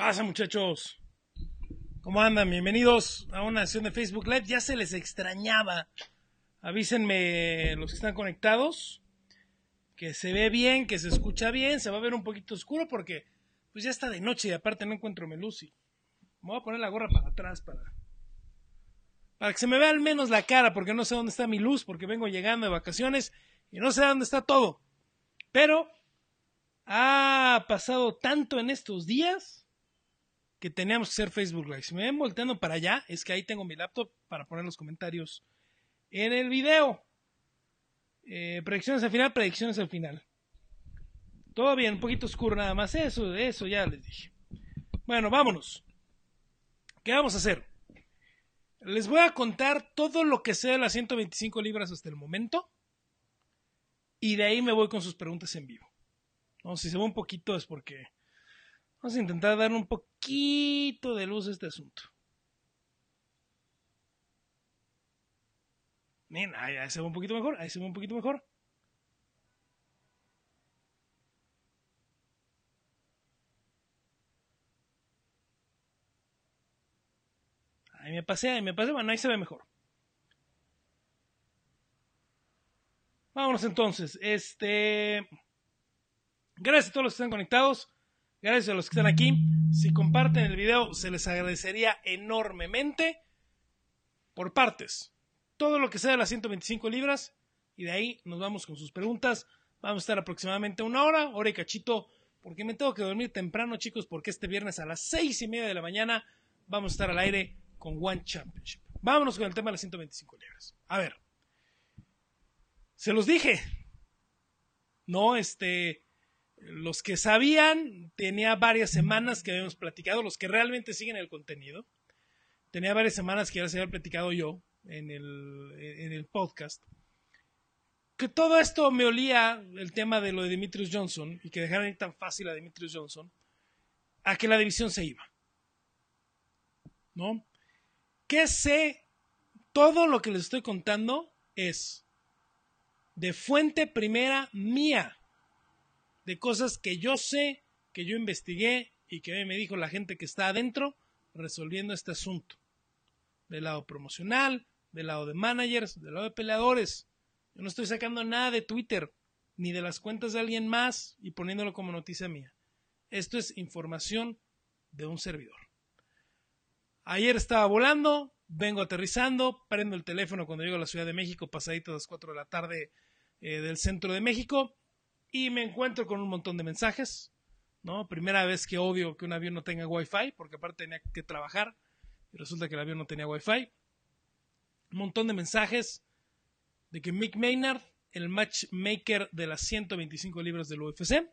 pasa, muchachos? ¿Cómo andan? Bienvenidos a una sesión de Facebook Live. Ya se les extrañaba. Avísenme los que están conectados. Que se ve bien, que se escucha bien. Se va a ver un poquito oscuro porque pues ya está de noche y aparte no encuentro luz. Me voy a poner la gorra para atrás para, para que se me vea al menos la cara porque no sé dónde está mi luz porque vengo llegando de vacaciones y no sé dónde está todo. Pero ha pasado tanto en estos días que teníamos que hacer Facebook Live. Si me ven volteando para allá, es que ahí tengo mi laptop para poner los comentarios en el video. Eh, predicciones al final, predicciones al final. Todo bien, un poquito oscuro nada más. Eso, eso ya les dije. Bueno, vámonos. ¿Qué vamos a hacer? Les voy a contar todo lo que sea de las 125 libras hasta el momento. Y de ahí me voy con sus preguntas en vivo. si se va un poquito es porque Vamos a intentar dar un poquito de luz a este asunto. Miren, ahí, se ve un poquito mejor, ahí se ve un poquito mejor. Ahí me pasé, ahí me pasé, bueno, ahí se ve mejor. Vámonos entonces. Este. Gracias a todos los que están conectados. Gracias a los que están aquí. Si comparten el video, se les agradecería enormemente por partes. Todo lo que sea de las 125 libras. Y de ahí nos vamos con sus preguntas. Vamos a estar aproximadamente una hora, hora y cachito, porque me tengo que dormir temprano, chicos, porque este viernes a las seis y media de la mañana vamos a estar al aire con One Championship. Vámonos con el tema de las 125 libras. A ver. Se los dije. No, este los que sabían, tenía varias semanas que habíamos platicado, los que realmente siguen el contenido, tenía varias semanas que ya se había platicado yo en el, podcast, que todo esto me olía, el tema de lo de Demetrius Johnson, y que dejaron ir tan fácil a Demetrius Johnson, a que la división se iba. ¿No? ¿Qué sé? Todo lo que les estoy contando es de fuente primera mía de cosas que yo sé, que yo investigué y que me dijo la gente que está adentro resolviendo este asunto. Del lado promocional, del lado de managers, del lado de peleadores. Yo no estoy sacando nada de Twitter ni de las cuentas de alguien más y poniéndolo como noticia mía. Esto es información de un servidor. Ayer estaba volando, vengo aterrizando, prendo el teléfono cuando llego a la Ciudad de México, a las 4 de la tarde eh, del centro de México, y me encuentro con un montón de mensajes, ¿no? Primera vez que obvio que un avión no tenga wifi, porque aparte tenía que trabajar y resulta que el avión no tenía wifi. Un montón de mensajes de que Mick Maynard, el matchmaker de las 125 libras del UFC,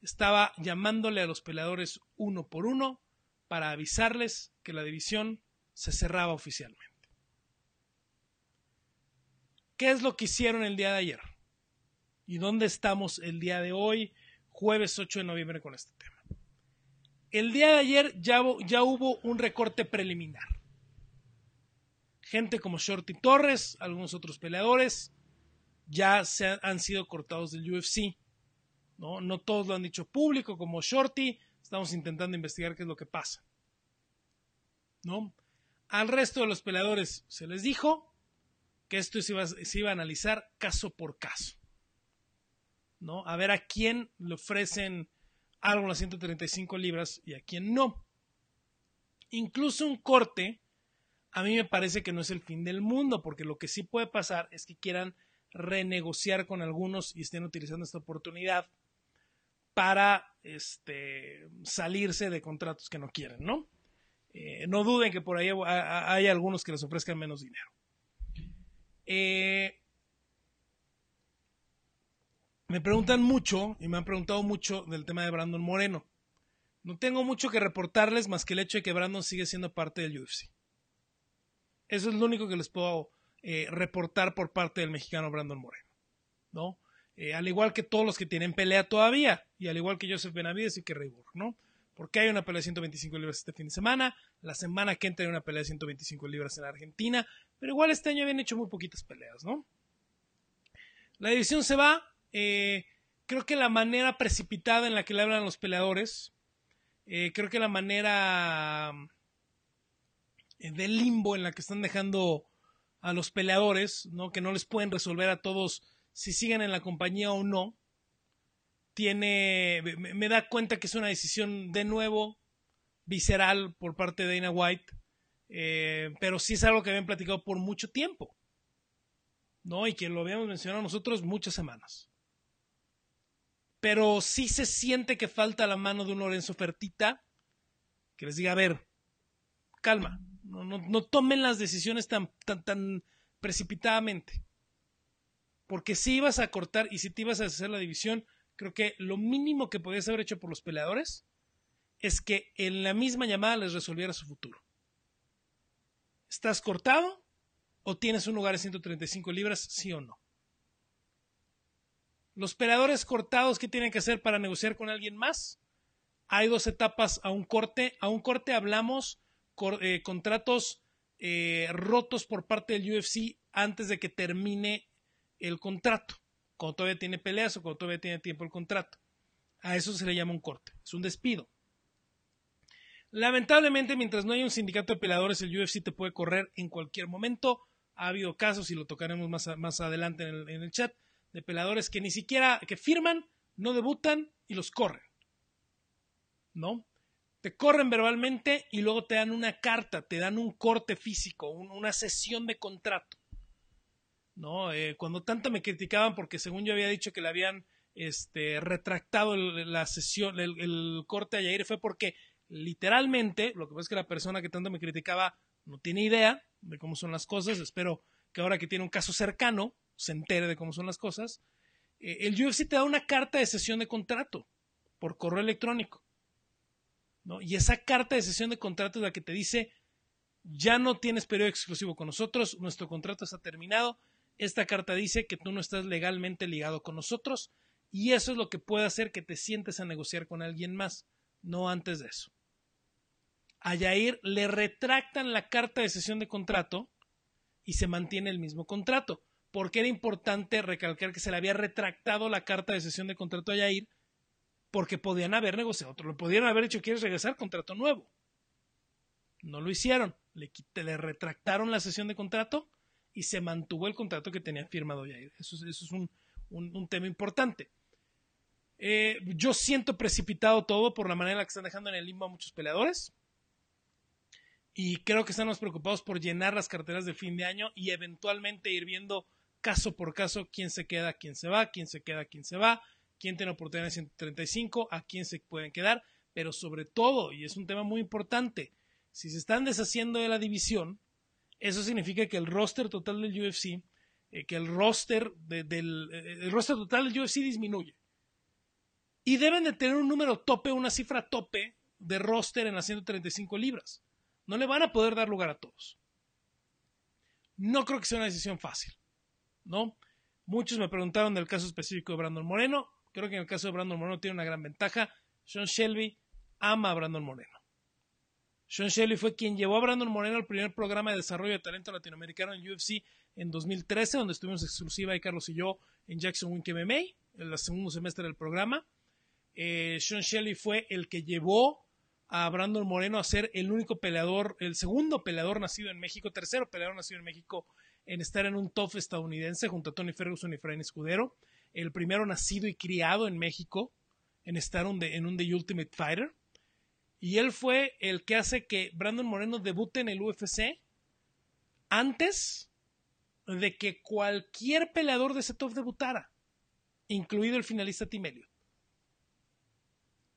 estaba llamándole a los peleadores uno por uno para avisarles que la división se cerraba oficialmente. ¿Qué es lo que hicieron el día de ayer? y dónde estamos el día de hoy, jueves 8 de noviembre, con este tema. El día de ayer ya, hubo un recorte preliminar. Gente como Shorty Torres, algunos otros peleadores, ya se han, sido cortados del UFC. ¿no? no todos lo han dicho público, como Shorty. Estamos intentando investigar qué es lo que pasa. ¿No? Al resto de los peleadores se les dijo que esto se iba a analizar caso por caso. A ver a quién le ofrecen algo a 135 libras y a quién no. Incluso un corte, a mí me parece que no es el fin del mundo, porque lo que sí puede pasar es que quieran renegociar con algunos y estén utilizando esta oportunidad para este, salirse de contratos que no quieren, ¿no? Eh, no duden que por ahí hay algunos que les ofrezcan menos dinero. Eh, me preguntan mucho y me han preguntado mucho del tema de Brandon Moreno. No tengo mucho que reportarles más que el hecho de que Brandon sigue siendo parte del UFC. Eso es lo único que les puedo eh, reportar por parte del mexicano Brandon Moreno. ¿No? Eh, al igual que todos los que tienen pelea todavía, y al igual que Joseph Benavides y que Burke. ¿no? Porque hay una pelea de 125 libras este fin de semana, la semana que entra hay una pelea de 125 libras en Argentina, pero igual este año habían hecho muy poquitas peleas, ¿no? La división se va eh, creo que la manera precipitada en la que le hablan los peleadores, eh, creo que la manera eh, de limbo en la que están dejando a los peleadores, ¿no? que no les pueden resolver a todos si siguen en la compañía o no, tiene, me, da cuenta que es una decisión de nuevo visceral por parte de Dana White, eh, pero sí es algo que habían platicado por mucho tiempo, ¿no? Y que lo habíamos mencionado nosotros muchas semanas pero sí se siente que falta la mano de un Lorenzo Fertita que les diga, a ver, calma, no, tomen las decisiones tan, tan, tan precipitadamente. Porque si ibas a cortar y si te ibas a hacer la división, creo que lo mínimo que podías haber hecho por los peleadores es que en la misma llamada les resolviera su futuro. ¿Estás cortado o tienes un lugar de 135 libras, sí o no? Los peleadores cortados, ¿qué tienen que hacer para negociar con alguien más? Hay dos etapas a un corte. A un corte hablamos eh, contratos eh, rotos por parte del UFC antes de que termine el contrato. Cuando todavía tiene peleas o cuando todavía tiene tiempo el contrato. A eso se le llama un corte. Es un despido. Lamentablemente, mientras no hay un sindicato de peleadores, el UFC te puede correr en cualquier momento. Ha habido casos y lo tocaremos más, más adelante en el chat de peladores que ni siquiera, que firman, no debutan y los corren. ¿No? Te corren verbalmente y luego te dan una carta, te dan un corte físico, una sesión de contrato. ¿No? Eh, cuando tanto me criticaban porque según yo había dicho que le habían este, retractado el, la sesión, el, corte a Yair fue porque literalmente, lo que pasa es que la persona que tanto me criticaba no tiene idea de cómo son las cosas, espero que ahora que tiene un caso cercano, se entere de cómo son las cosas, eh, el UFC te da una carta de sesión de contrato por correo electrónico. Y esa carta de sesión de contrato es la que te dice, ya no tienes periodo exclusivo con nosotros, nuestro contrato está terminado, esta carta dice que tú no estás legalmente ligado con nosotros y eso es lo que puede hacer que te sientes a negociar con alguien más, no antes de eso. A Yair le retractan la carta de sesión de contrato y se mantiene el mismo contrato porque era importante recalcar que se le había retractado la carta de cesión de contrato a Yair, porque podían haber negociado otro, lo podían haber hecho, quieres regresar, contrato nuevo. No lo hicieron, le, retractaron la cesión de contrato y se mantuvo el contrato que tenía firmado Yair. Eso, es un, tema importante. Eh, yo siento precipitado todo por la manera en la que están dejando en el limbo a muchos peleadores y creo que están más preocupados por llenar las carteras de fin de año y eventualmente ir viendo caso por caso quién se queda, quién se va, quién se queda, quién se va, quién tiene oportunidad en 135, a quién se pueden quedar, pero sobre todo, y es un tema muy importante, si se están deshaciendo de la división, eso significa que el roster total del UFC, eh, que el roster, del, eh, el roster total del UFC disminuye. Y deben de tener un número tope, una cifra tope de roster en las 135 libras. No le van a poder dar lugar a todos. No creo que sea una decisión fácil. ¿no? Muchos me preguntaron del caso específico de Brandon Moreno. Creo que en el caso de Brandon Moreno tiene una gran ventaja. Sean Shelby ama a Brandon Moreno. Sean Shelby fue quien llevó a Brandon Moreno al primer programa de desarrollo de talento latinoamericano en UFC en 2013, donde estuvimos exclusiva y Carlos y yo en Jackson Wink MMA, en el segundo semestre del programa. Eh, Sean Shelby fue el que llevó a Brandon Moreno a ser el único peleador, el segundo peleador nacido en México, tercero peleador nacido en México en estar en un top estadounidense junto a Tony Ferguson y Frank Escudero. El primero nacido y criado en México en estar en un The Ultimate Fighter. Y él fue el que hace que Brandon Moreno debute en el UFC antes de que cualquier peleador de ese top debutara, incluido el finalista Timelio.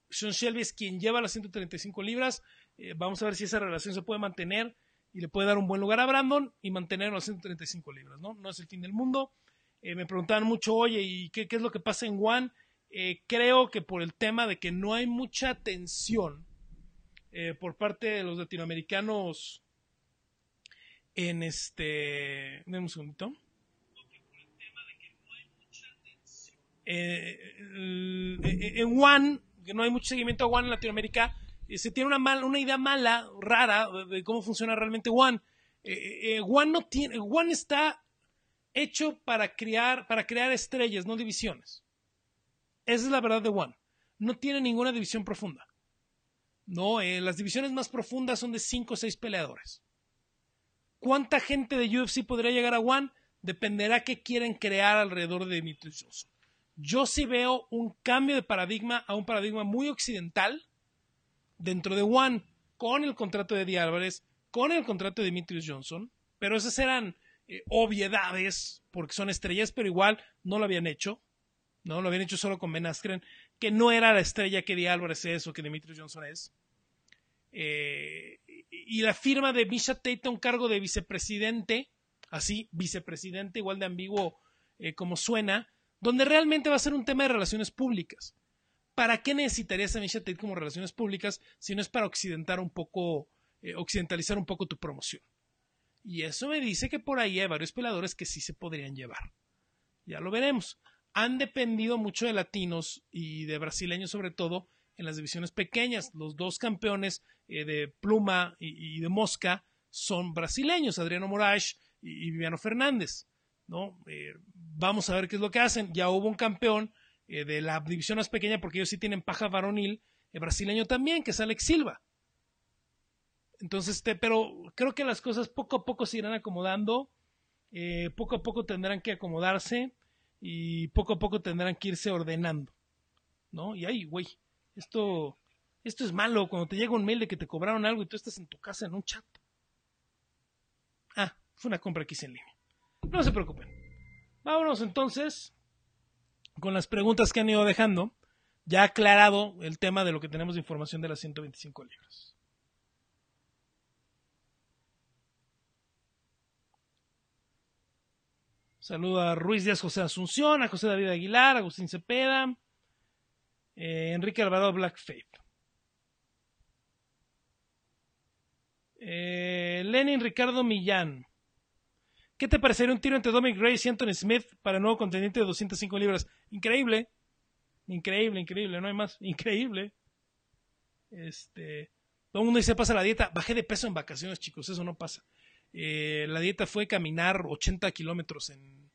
Sean Shelby es quien lleva las 135 libras. Eh, vamos a ver si esa relación se puede mantener y le puede dar un buen lugar a Brandon y mantener los 135 libras, ¿no? No es el fin del mundo. Eh, me preguntaban mucho, oye, ¿y qué, es lo que pasa en One? Eh, creo que por el tema de que no hay mucha atención eh, por parte de los latinoamericanos en este... Deme un segundito. en One, que no hay mucho seguimiento a One en Latinoamérica, eh, se tiene una, una idea mala, rara, de cómo funciona realmente One. Eh, One, eh, eh, no tiene, One está hecho para crear, para crear estrellas, no divisiones. Esa es la verdad de One. No tiene ninguna división profunda. No, las divisiones más profundas son de 5 o 6 peleadores. ¿Cuánta gente de UFC podría llegar a One? Dependerá qué quieren crear alrededor de Demetrius Yo sí veo un cambio de paradigma a un paradigma muy occidental, dentro de One con el contrato de Di Álvarez, con el contrato de Demetrius Johnson, pero esas eran eh, obviedades porque son estrellas, pero igual no lo habían hecho, no lo habían hecho solo con Ben que no era la estrella que Di Álvarez es o que Demetrius Johnson es. Eh, y la firma de Misha Tate a un cargo de vicepresidente, así, vicepresidente, igual de ambiguo eh, como suena, donde realmente va a ser un tema de relaciones públicas. ¿para qué necesitarías a Misha como relaciones públicas si no es para un poco, eh, occidentalizar un poco tu promoción? Y eso me dice que por ahí hay varios peladores que sí se podrían llevar. Ya lo veremos. Han dependido mucho de latinos y de brasileños sobre todo en las divisiones pequeñas. Los dos campeones eh, de Pluma y, de Mosca son brasileños, Adriano Moraes y, Viviano Fernández. ¿no? Eh, vamos a ver qué es lo que hacen. Ya hubo un campeón eh, de la división más pequeña, porque ellos sí tienen paja varonil, el eh, brasileño también, que es Alex Silva. Entonces, este, pero creo que las cosas poco a poco se irán acomodando, eh, poco a poco tendrán que acomodarse y poco a poco tendrán que irse ordenando. ¿No? Y ahí, güey, esto, esto es malo, cuando te llega un mail de que te cobraron algo y tú estás en tu casa en un chat. Ah, fue una compra que hice en línea. No se preocupen. Vámonos entonces con las preguntas que han ido dejando, ya ha aclarado el tema de lo que tenemos de información de las 125 libras. Saluda a Ruiz Díaz José Asunción, a José David Aguilar, a Agustín Cepeda, eh, Enrique Alvarado Black Faith. Eh, Lenin Ricardo Millán. ¿Qué te parecería un tiro entre Dominic Grace y Anthony Smith para nuevo contendiente de 205 libras? Increíble. Increíble, increíble, no hay más. Increíble. Este. Todo el mundo dice pasa la dieta. Bajé de peso en vacaciones, chicos, eso no pasa. Eh, la dieta fue caminar 80 kilómetros en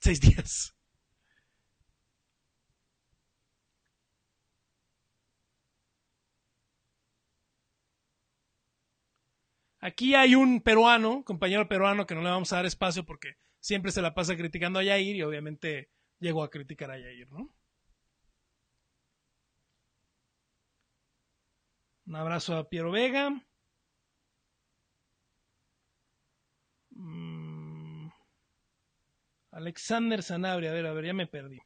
6 días. Aquí hay un peruano, compañero peruano, que no le vamos a dar espacio porque siempre se la pasa criticando a Yair y obviamente llegó a criticar a Yair, ¿no? Un abrazo a Piero Vega. Mm. Alexander Sanabria, a ver, a ver, ya me perdí.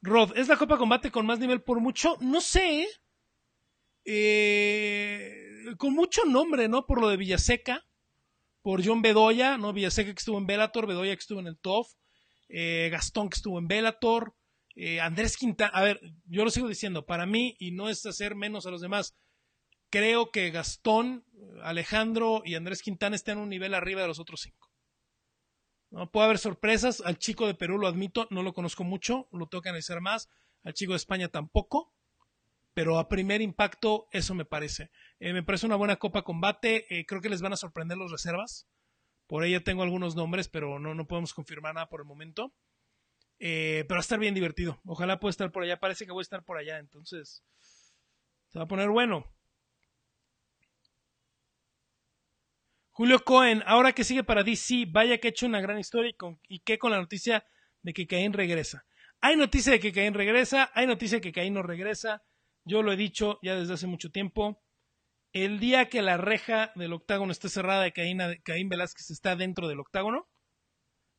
Rod, ¿es la Copa Combate con más nivel por mucho? No sé, ¿eh? Eh, con mucho nombre, ¿no? Por lo de Villaseca, por John Bedoya, ¿no? Villaseca que estuvo en Velator, Bedoya que estuvo en el TOF, eh, Gastón que estuvo en Velator, eh, Andrés Quintana, a ver, yo lo sigo diciendo, para mí, y no es hacer menos a los demás, creo que Gastón, Alejandro y Andrés Quintana están un nivel arriba de los otros cinco. No puede haber sorpresas, al chico de Perú lo admito, no lo conozco mucho, lo tengo que analizar más, al chico de España tampoco, pero a primer impacto eso me parece. Eh, me parece una buena Copa Combate, eh, creo que les van a sorprender los reservas. Por ella tengo algunos nombres, pero no, no podemos confirmar nada por el momento. Eh, pero va a estar bien divertido. Ojalá pueda estar por allá. Parece que voy a estar por allá, entonces se va a poner bueno. Julio Cohen, ahora que sigue para DC, vaya que ha hecho una gran historia y, con, con la noticia de que Caín regresa. Hay noticia de que Caín regresa, hay noticia de que Caín no regresa. Yo lo he dicho ya desde hace mucho tiempo. El día que la reja del octágono esté cerrada y Caín, Caín Velázquez está dentro del octágono,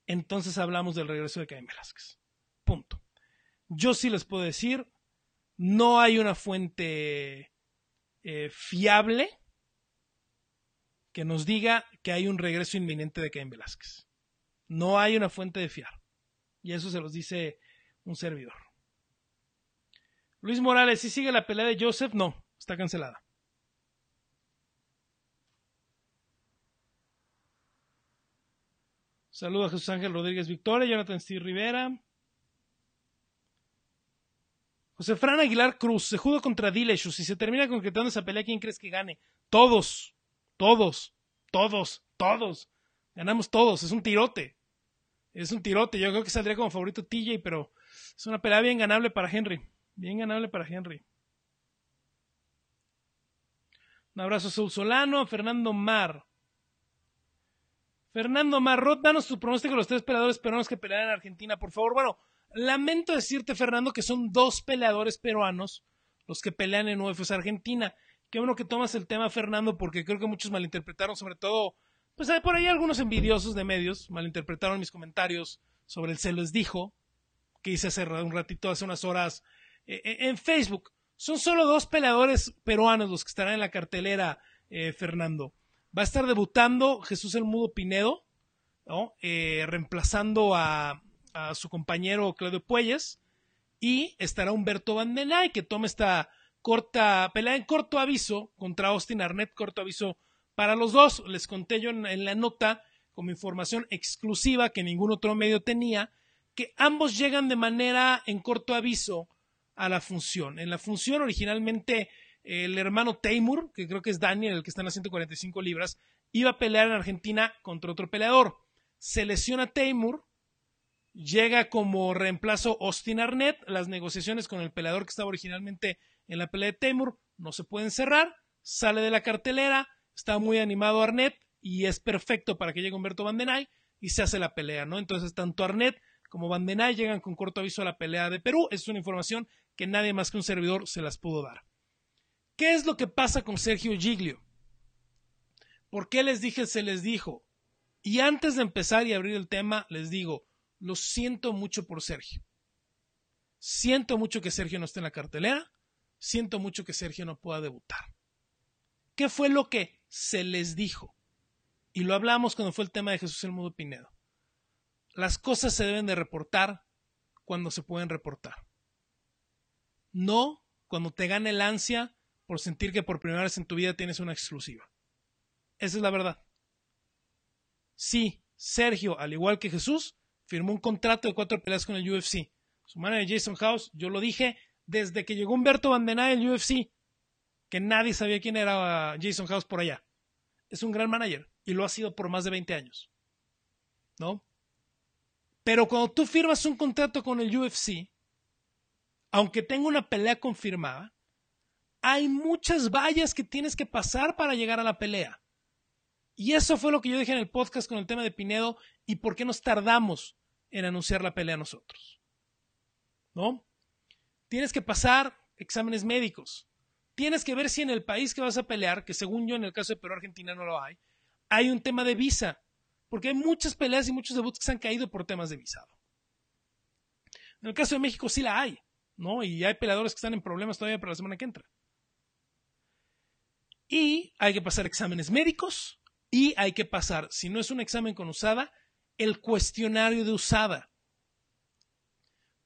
entonces hablamos del regreso de Caín Velázquez. Punto. Yo sí les puedo decir, no hay una fuente eh, fiable que nos diga que hay un regreso inminente de Caín Velázquez. No hay una fuente de fiar. Y eso se los dice un servidor. Luis Morales, ¿sí sigue la pelea de Joseph? No, está cancelada. Saludos a Jesús Ángel Rodríguez Victoria, Jonathan Steve Rivera. José Fran Aguilar Cruz, se judo contra Dillashaw. Si se termina concretando esa pelea, ¿quién crees que gane? Todos, todos, todos, todos. Ganamos todos, es un tirote. Es un tirote. Yo creo que saldría como favorito TJ, pero es una pelea bien ganable para Henry. Bien ganable para Henry. Un abrazo a Solano, a Fernando Mar. Fernando Marrot, danos tu pronóstico de los tres peleadores peruanos que pelearán en Argentina, por favor. Bueno, lamento decirte, Fernando, que son dos peleadores peruanos los que pelean en UFC Argentina. Qué bueno que tomas el tema, Fernando, porque creo que muchos malinterpretaron, sobre todo, pues hay por ahí algunos envidiosos de medios, malinterpretaron mis comentarios sobre el se los dijo, que hice hace un ratito, hace unas horas, eh, eh, en Facebook. Son solo dos peleadores peruanos los que estarán en la cartelera, eh, Fernando. Va a estar debutando Jesús El Mudo Pinedo, reemplazando a, su compañero Claudio Puelles. Y estará Humberto Vandelay que toma esta corta pelea en corto aviso contra Austin Arnett, corto aviso para los dos. Les conté yo en la nota, como información exclusiva que ningún otro medio tenía, que ambos llegan de manera en corto aviso a la función. En la función originalmente el hermano Taymur, que creo que es Daniel, el que está en las 145 libras, iba a pelear en Argentina contra otro peleador. Se lesiona Taymur, llega como reemplazo Austin Arnett, las negociaciones con el peleador que estaba originalmente en la pelea de Taymur no se pueden cerrar, sale de la cartelera, está muy animado Arnett y es perfecto para que llegue Humberto Vandenay y se hace la pelea, ¿no? Entonces tanto Arnett como Vandenay llegan con corto aviso a la pelea de Perú, es una información que nadie más que un servidor se las pudo dar. ¿Qué es lo que pasa con Sergio Giglio? ¿Por qué les dije se les dijo? Y antes de empezar y abrir el tema, les digo, lo siento mucho por Sergio. Siento mucho que Sergio no esté en la cartelera, siento mucho que Sergio no pueda debutar. ¿Qué fue lo que se les dijo? Y lo hablamos cuando fue el tema de Jesús el Pinedo. Las cosas se deben de reportar cuando se pueden reportar. No cuando te gana el ansia por sentir que por primera vez en tu vida tienes una exclusiva. Esa es la verdad. Sí, Sergio, al igual que Jesús, firmó un contrato de cuatro peleas con el UFC. Su manager Jason House, yo lo dije desde que llegó Humberto Bandenay al UFC, que nadie sabía quién era Jason House por allá. Es un gran manager y lo ha sido por más de 20 años. ¿No? Pero cuando tú firmas un contrato con el UFC, aunque tenga una pelea confirmada, hay muchas vallas que tienes que pasar para llegar a la pelea. Y eso fue lo que yo dije en el podcast con el tema de Pinedo y por qué nos tardamos en anunciar la pelea nosotros. ¿No? Tienes que pasar exámenes médicos. Tienes que ver si en el país que vas a pelear, que según yo en el caso de Perú Argentina no lo hay, hay un tema de visa. Porque hay muchas peleas y muchos debuts que se han caído por temas de visado. En el caso de México sí la hay. Y hay peleadores que están en problemas todavía para la semana que entra. Y hay que pasar exámenes médicos y hay que pasar, si no es un examen con usada, el cuestionario de usada.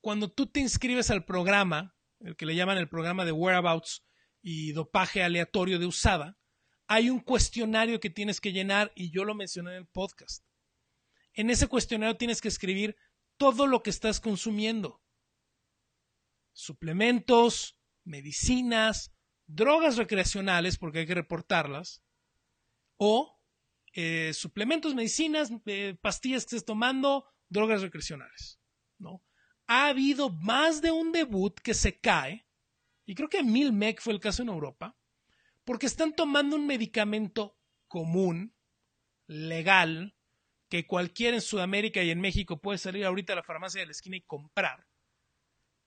Cuando tú te inscribes al programa, el que le llaman el programa de whereabouts y dopaje aleatorio de usada, hay un cuestionario que tienes que llenar y yo lo mencioné en el podcast. En ese cuestionario tienes que escribir todo lo que estás consumiendo suplementos, medicinas, drogas recreacionales, porque hay que reportarlas, o eh, suplementos, medicinas, eh, pastillas que estés tomando, drogas recreacionales. ¿no? Ha habido más de un debut que se cae, y creo que Milmec fue el caso en Europa, porque están tomando un medicamento común, legal, que cualquiera en Sudamérica y en México puede salir ahorita a la farmacia de la esquina y comprar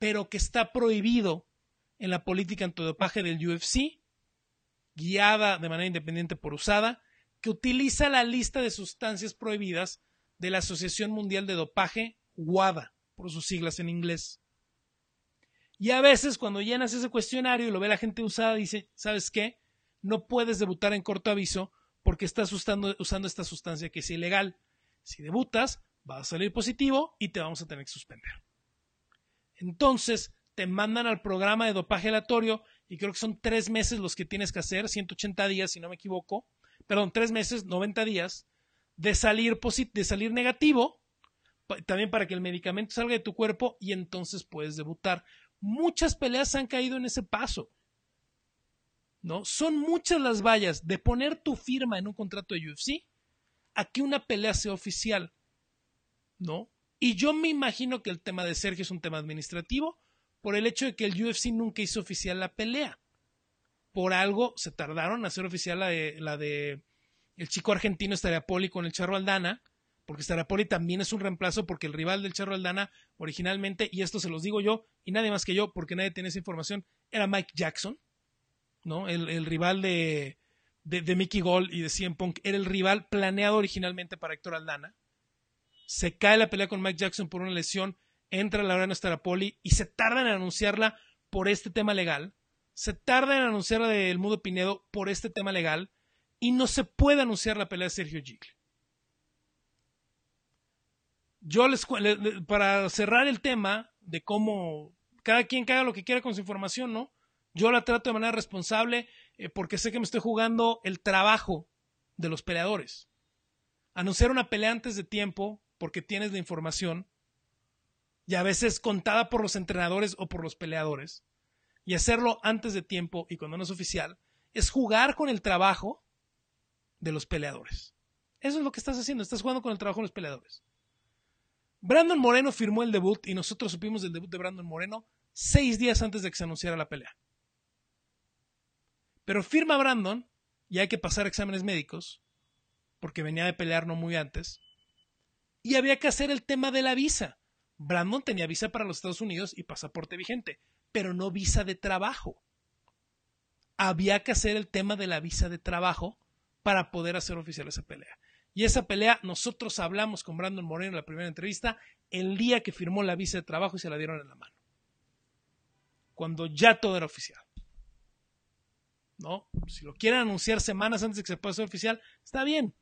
pero que está prohibido en la política antidopaje del UFC, guiada de manera independiente por USADA, que utiliza la lista de sustancias prohibidas de la Asociación Mundial de Dopaje, WADA, por sus siglas en inglés. Y a veces cuando llenas ese cuestionario y lo ve la gente usada, dice, ¿sabes qué? No puedes debutar en corto aviso porque estás usando, usando esta sustancia que es ilegal. Si debutas, vas a salir positivo y te vamos a tener que suspender. Entonces, te mandan al programa de dopaje aleatorio y creo que son tres meses los que tienes que hacer, 180 días si no me equivoco, perdón, tres meses, 90 días, de salir, de salir negativo, también para que el medicamento salga de tu cuerpo y entonces puedes debutar. Muchas peleas han caído en ese paso. ¿No? Son muchas las vallas de poner tu firma en un contrato de UFC a que una pelea sea oficial. ¿No? Y yo me imagino que el tema de Sergio es un tema administrativo por el hecho de que el UFC nunca hizo oficial la pelea. Por algo se tardaron en hacer oficial la de, el chico argentino Starapoli con el Charro Aldana, porque Starapoli también es un reemplazo porque el rival del Charro Aldana originalmente, y esto se los digo yo y nadie más que yo porque nadie tiene esa información, era Mike Jackson, ¿no? El, rival de, de, Mickey Gold y de CM Punk era el rival planeado originalmente para Héctor Aldana se cae la pelea con Mike Jackson por una lesión, entra Laura Nostarapoli y se tarda en anunciarla por este tema legal, se tarda en anunciarla del Mudo Pinedo por este tema legal y no se puede anunciar la pelea de Sergio Gigle. Yo les para cerrar el tema de cómo cada quien caga lo que quiera con su información, ¿no? Yo la trato de manera responsable eh, porque sé que me estoy jugando el trabajo de los peleadores. Anunciar una pelea antes de tiempo porque tienes la información y a veces contada por los entrenadores o por los peleadores, y hacerlo antes de tiempo y cuando no es oficial, es jugar con el trabajo de los peleadores. Eso es lo que estás haciendo, estás jugando con el trabajo de los peleadores. Brandon Moreno firmó el debut y nosotros supimos del debut de Brandon Moreno seis días antes de que se anunciara la pelea. Pero firma Brandon y hay que pasar exámenes médicos, porque venía de pelear no muy antes, y había que hacer el tema de la visa. Brandon tenía visa para los Estados Unidos y pasaporte vigente, pero no visa de trabajo. Había que hacer el tema de la visa de trabajo para poder hacer oficial esa pelea. Y esa pelea, nosotros hablamos con Brandon Moreno en la primera entrevista, el día que firmó la visa de trabajo y se la dieron en la mano. Cuando ya todo era oficial. ¿No? Si lo quieren anunciar semanas antes de que se pueda hacer oficial, está bien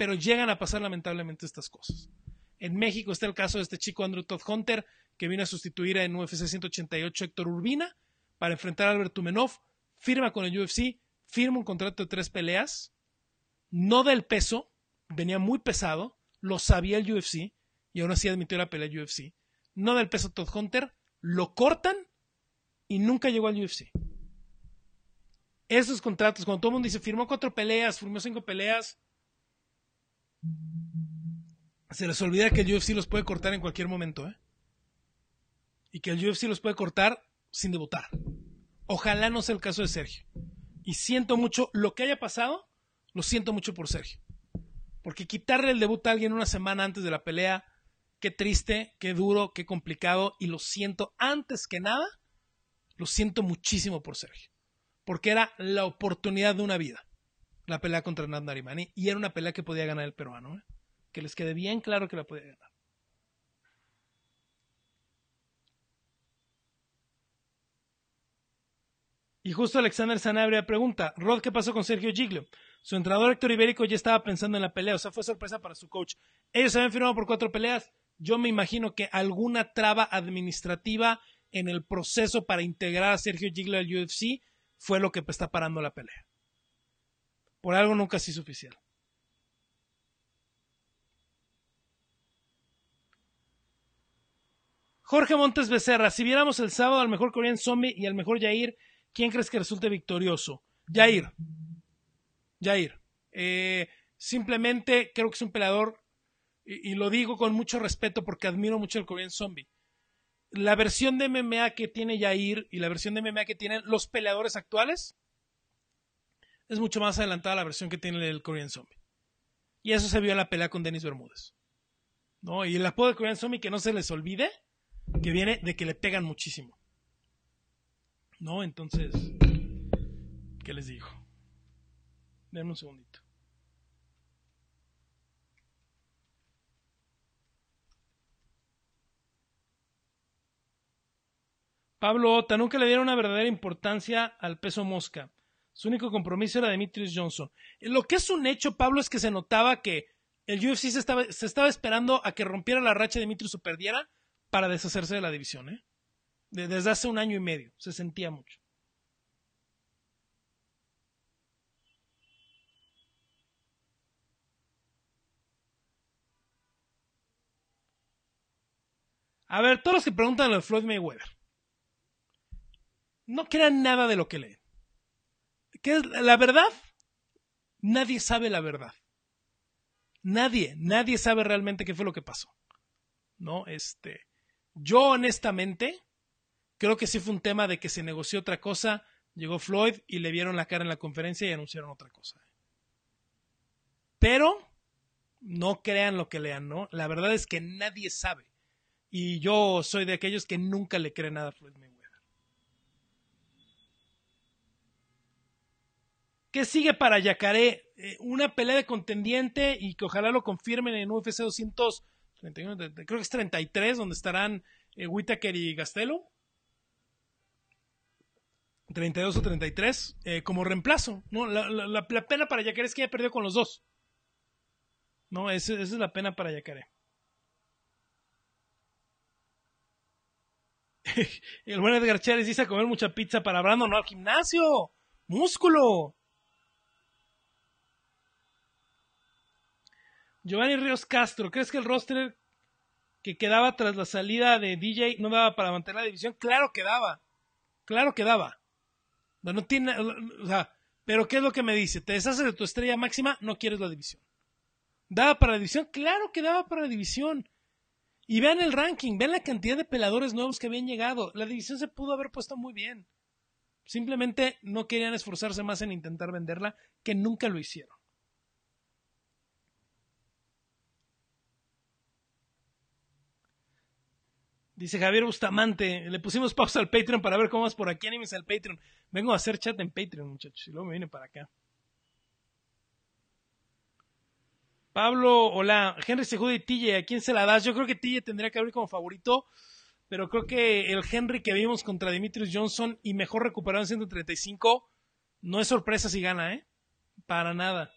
pero llegan a pasar lamentablemente estas cosas. En México está el caso de este chico Andrew Todd Hunter, que vino a sustituir en UFC 188 Héctor Urbina para enfrentar a Albert Tumenov, firma con el UFC, firma un contrato de tres peleas, no del peso, venía muy pesado, lo sabía el UFC, y aún así admitió la pelea UFC, no del peso Todd Hunter, lo cortan y nunca llegó al UFC. Esos contratos, cuando todo el mundo dice, firmó cuatro peleas, firmó cinco peleas, se les olvida que el UFC los puede cortar en cualquier momento, ¿eh? Y que el UFC los puede cortar sin debutar. Ojalá no sea el caso de Sergio. Y siento mucho lo que haya pasado, lo siento mucho por Sergio. Porque quitarle el debut a alguien una semana antes de la pelea, qué triste, qué duro, qué complicado. Y lo siento antes que nada, lo siento muchísimo por Sergio. Porque era la oportunidad de una vida, la pelea contra Hernando Narimani. Y era una pelea que podía ganar el peruano. ¿eh? que les quede bien claro que la puede ganar. Y justo Alexander Sanabria pregunta, Rod, ¿qué pasó con Sergio Giglio? Su entrenador Héctor Ibérico ya estaba pensando en la pelea, o sea, fue sorpresa para su coach. Ellos habían firmado por cuatro peleas. Yo me imagino que alguna traba administrativa en el proceso para integrar a Sergio Giglio al UFC fue lo que está parando la pelea. Por algo nunca hizo oficial. Jorge Montes Becerra, si viéramos el sábado al mejor Korean Zombie y al mejor Jair, ¿quién crees que resulte victorioso? Jair. Jair. Eh, simplemente creo que es un peleador, y, lo digo con mucho respeto porque admiro mucho al Korean Zombie. La versión de MMA que tiene Jair y la versión de MMA que tienen los peleadores actuales es mucho más adelantada la versión que tiene el Korean Zombie. Y eso se vio en la pelea con Denis Bermúdez. ¿No? Y el apodo de Korean Zombie que no se les olvide que viene de que le pegan muchísimo. ¿No? Entonces, ¿qué les digo? Denme un segundito. Pablo Ota, nunca le dieron una verdadera importancia al peso mosca. Su único compromiso era Demetrius Johnson. Eh, lo que es un hecho, Pablo, es que se notaba que el UFC se estaba, esperando a que rompiera la racha de Demetrius o perdiera para deshacerse de la división, ¿eh? Desde hace un año y medio, se sentía mucho. A ver, todos los que preguntan a Floyd Mayweather, no crean nada de lo que leen. ¿Qué es la verdad? Nadie sabe la verdad. Nadie, nadie sabe realmente qué fue lo que pasó. ¿No? Este. Yo honestamente creo que sí fue un tema de que se negoció otra cosa, llegó Floyd y le vieron la cara en la conferencia y anunciaron otra cosa. Pero no crean lo que lean, ¿no? La verdad es que nadie sabe. Y yo soy de aquellos que nunca le cree nada a Floyd Mayweather. ¿Qué sigue para Yacaré? Eh, una pelea de contendiente y que ojalá lo confirmen en UFC 200 creo que es 33, donde estarán eh, Whitaker y Gastelo. 32 o 33, eh, como reemplazo, ¿no? La, pena para Yacaré es que ya perdió con los dos. No, esa, es la pena para Yacaré. El buen Edgar Chávez dice comer mucha pizza para Brandon, no al gimnasio. Músculo. Giovanni Ríos Castro, ¿crees que el roster que quedaba tras la salida de DJ no daba para mantener la división? Claro que daba. Claro que daba. tiene, o sea, pero ¿qué es lo que me dice? Te deshaces de tu estrella máxima, no quieres la división. ¿Daba para la división? Claro que daba para la división. Y vean el ranking, vean la cantidad de peladores nuevos que habían llegado. La división se pudo haber puesto muy bien. Simplemente no querían esforzarse más en intentar venderla, que nunca lo hicieron. Dice Javier Bustamante, le pusimos pausa al Patreon para ver cómo vas por aquí, animes al Patreon. Vengo a hacer chat en Patreon, muchachos, y luego me viene para acá. Pablo, hola, Henry se y Tille, ¿a quién se la das? Yo creo que Tille tendría que abrir como favorito, pero creo que el Henry que vimos contra Dimitrius Johnson y mejor recuperado en 135, no es sorpresa si gana, ¿eh? Para nada.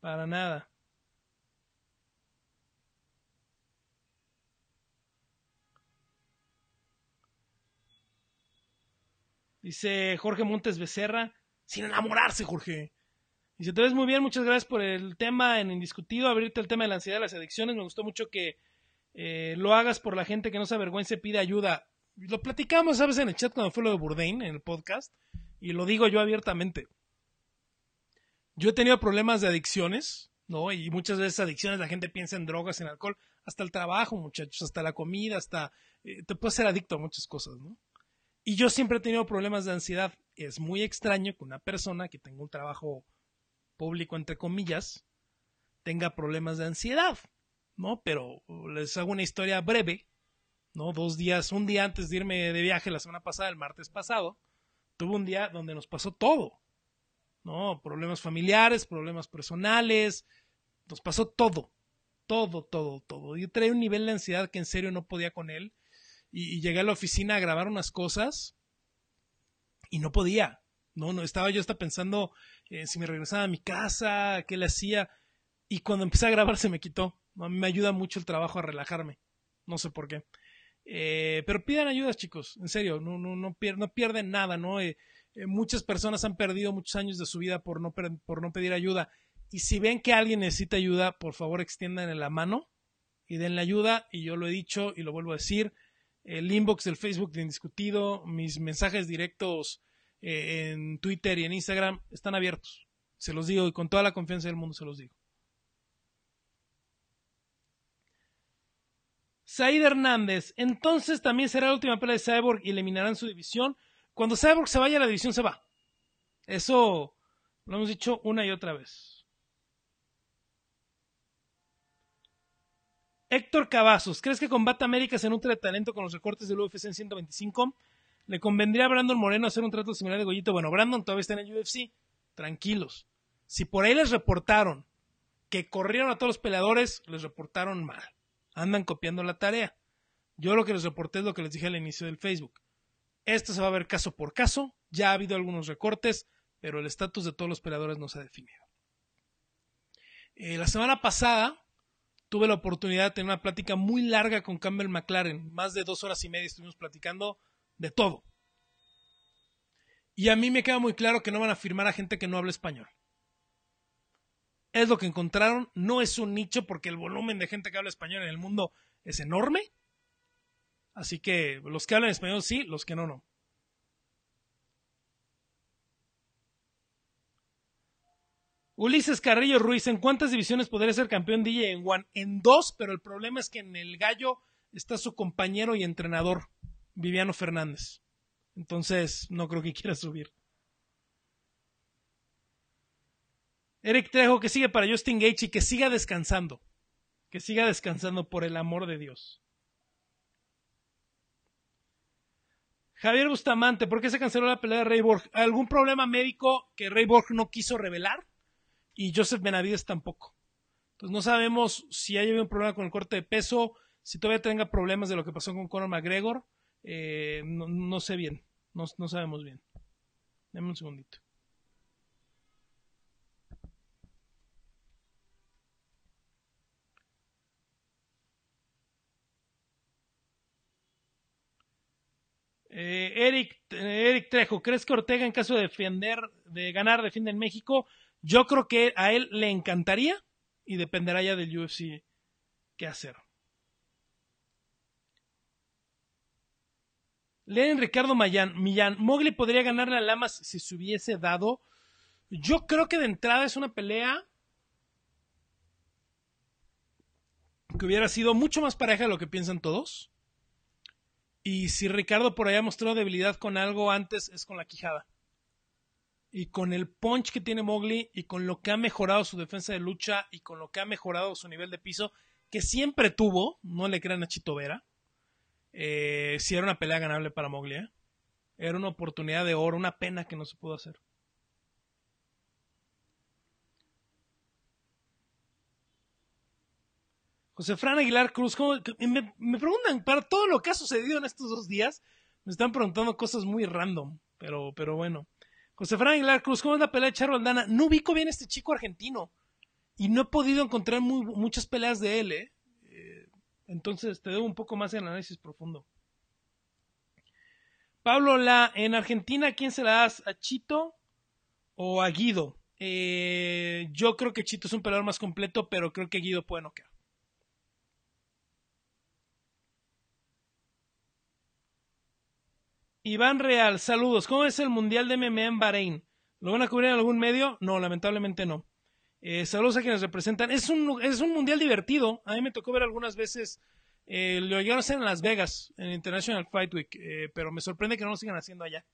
Para nada. Dice Jorge Montes Becerra, sin enamorarse, Jorge. Dice, te ves muy bien, muchas gracias por el tema en Indiscutido, abrirte el tema de la ansiedad, las adicciones. Me gustó mucho que eh, lo hagas por la gente que no se avergüence, pide ayuda. Lo platicamos, ¿sabes? En el chat cuando fue lo de Bourdain, en el podcast, y lo digo yo abiertamente. Yo he tenido problemas de adicciones, ¿no? Y muchas veces adicciones la gente piensa en drogas, en alcohol, hasta el trabajo, muchachos, hasta la comida, hasta... Eh, te puedes ser adicto a muchas cosas, ¿no? Y yo siempre he tenido problemas de ansiedad. Es muy extraño que una persona que tenga un trabajo público, entre comillas, tenga problemas de ansiedad, ¿no? Pero les hago una historia breve, ¿no? Dos días, un día antes de irme de viaje la semana pasada, el martes pasado, tuve un día donde nos pasó todo, ¿no? Problemas familiares, problemas personales, nos pasó todo, todo, todo, todo. Yo traía un nivel de ansiedad que en serio no podía con él y, llegué a la oficina a grabar unas cosas y no podía. No, no, estaba yo hasta pensando eh, si me regresaba a mi casa, qué le hacía. Y cuando empecé a grabar se me quitó. A mí me ayuda mucho el trabajo a relajarme. No sé por qué. Eh, pero pidan ayudas, chicos. En serio, no, no, no, pierden nada, ¿no? Eh, eh, muchas personas han perdido muchos años de su vida por no, por no pedir ayuda. Y si ven que alguien necesita ayuda, por favor extiendan la mano y denle ayuda. Y yo lo he dicho y lo vuelvo a decir el inbox del Facebook de discutido mis mensajes directos eh, en Twitter y en Instagram están abiertos. Se los digo y con toda la confianza del mundo se los digo. Said Hernández, entonces también será la última pelea de Cyborg y eliminarán su división. Cuando Cyborg se vaya, la división se va. Eso lo hemos dicho una y otra vez. Héctor Cavazos, ¿crees que combate América se nutre de talento con los recortes del UFC en 125? ¿Le convendría a Brandon Moreno hacer un trato similar de Goyito? Bueno, Brandon todavía está en el UFC. Tranquilos. Si por ahí les reportaron que corrieron a todos los peleadores, les reportaron mal. Andan copiando la tarea. Yo lo que les reporté es lo que les dije al inicio del Facebook. Esto se va a ver caso por caso. Ya ha habido algunos recortes, pero el estatus de todos los peleadores no se ha definido. Eh, la semana pasada tuve la oportunidad de tener una plática muy larga con Campbell McLaren, más de dos horas y media estuvimos platicando de todo. Y a mí me queda muy claro que no van a firmar a gente que no habla español. Es lo que encontraron, no es un nicho porque el volumen de gente que habla español en el mundo es enorme. Así que los que hablan español sí, los que no, no. Ulises Carrillo Ruiz, ¿en cuántas divisiones podría ser campeón DJ en One? En dos, pero el problema es que en el Gallo está su compañero y entrenador, Viviano Fernández. Entonces, no creo que quiera subir. Eric Trejo, que sigue para Justin Gage y que siga descansando. Que siga descansando por el amor de Dios. Javier Bustamante, ¿por qué se canceló la pelea de Rey Borg? ¿Algún problema médico que Ray Borg no quiso revelar? y Joseph Benavides tampoco. Entonces no sabemos si habido un problema con el corte de peso, si todavía tenga problemas de lo que pasó con Conor McGregor, eh, no, sé bien, no, sabemos bien. Dame un segundito. Eh, Eric, eh, Eric Trejo, ¿crees que Ortega en caso de defender, de ganar, defiende en México? Yo creo que a él le encantaría y dependerá ya del UFC qué hacer. Leen Ricardo Mayán, Millán. Mogli podría ganarle a Lamas si se hubiese dado. Yo creo que de entrada es una pelea que hubiera sido mucho más pareja de lo que piensan todos. Y si Ricardo por allá ha mostrado debilidad con algo antes, es con la quijada y con el punch que tiene Mowgli y con lo que ha mejorado su defensa de lucha y con lo que ha mejorado su nivel de piso, que siempre tuvo, no le crean a Chito Vera, eh, si era una pelea ganable para Mowgli, ¿eh? era una oportunidad de oro, una pena que no se pudo hacer. José Fran Aguilar Cruz, me, me, preguntan para todo lo que ha sucedido en estos dos días, me están preguntando cosas muy random, pero, pero bueno. José Fran Aguilar Cruz, ¿cómo es la pelea de Charo No ubico bien a este chico argentino y no he podido encontrar muchas peleas de él. ¿eh? ¿eh? entonces te debo un poco más de análisis profundo. Pablo, la, en Argentina, ¿quién se la das? ¿A Chito o a Guido? Eh, yo creo que Chito es un peleador más completo, pero creo que Guido puede quedar. Iván Real, saludos. ¿Cómo es el Mundial de MMA en Bahrein? ¿Lo van a cubrir en algún medio? No, lamentablemente no. Eh, saludos a quienes representan. Es un, es un mundial divertido. A mí me tocó ver algunas veces. Eh, lo llegaron a hacer en Las Vegas, en International Fight Week. Eh, pero me sorprende que no lo sigan haciendo allá.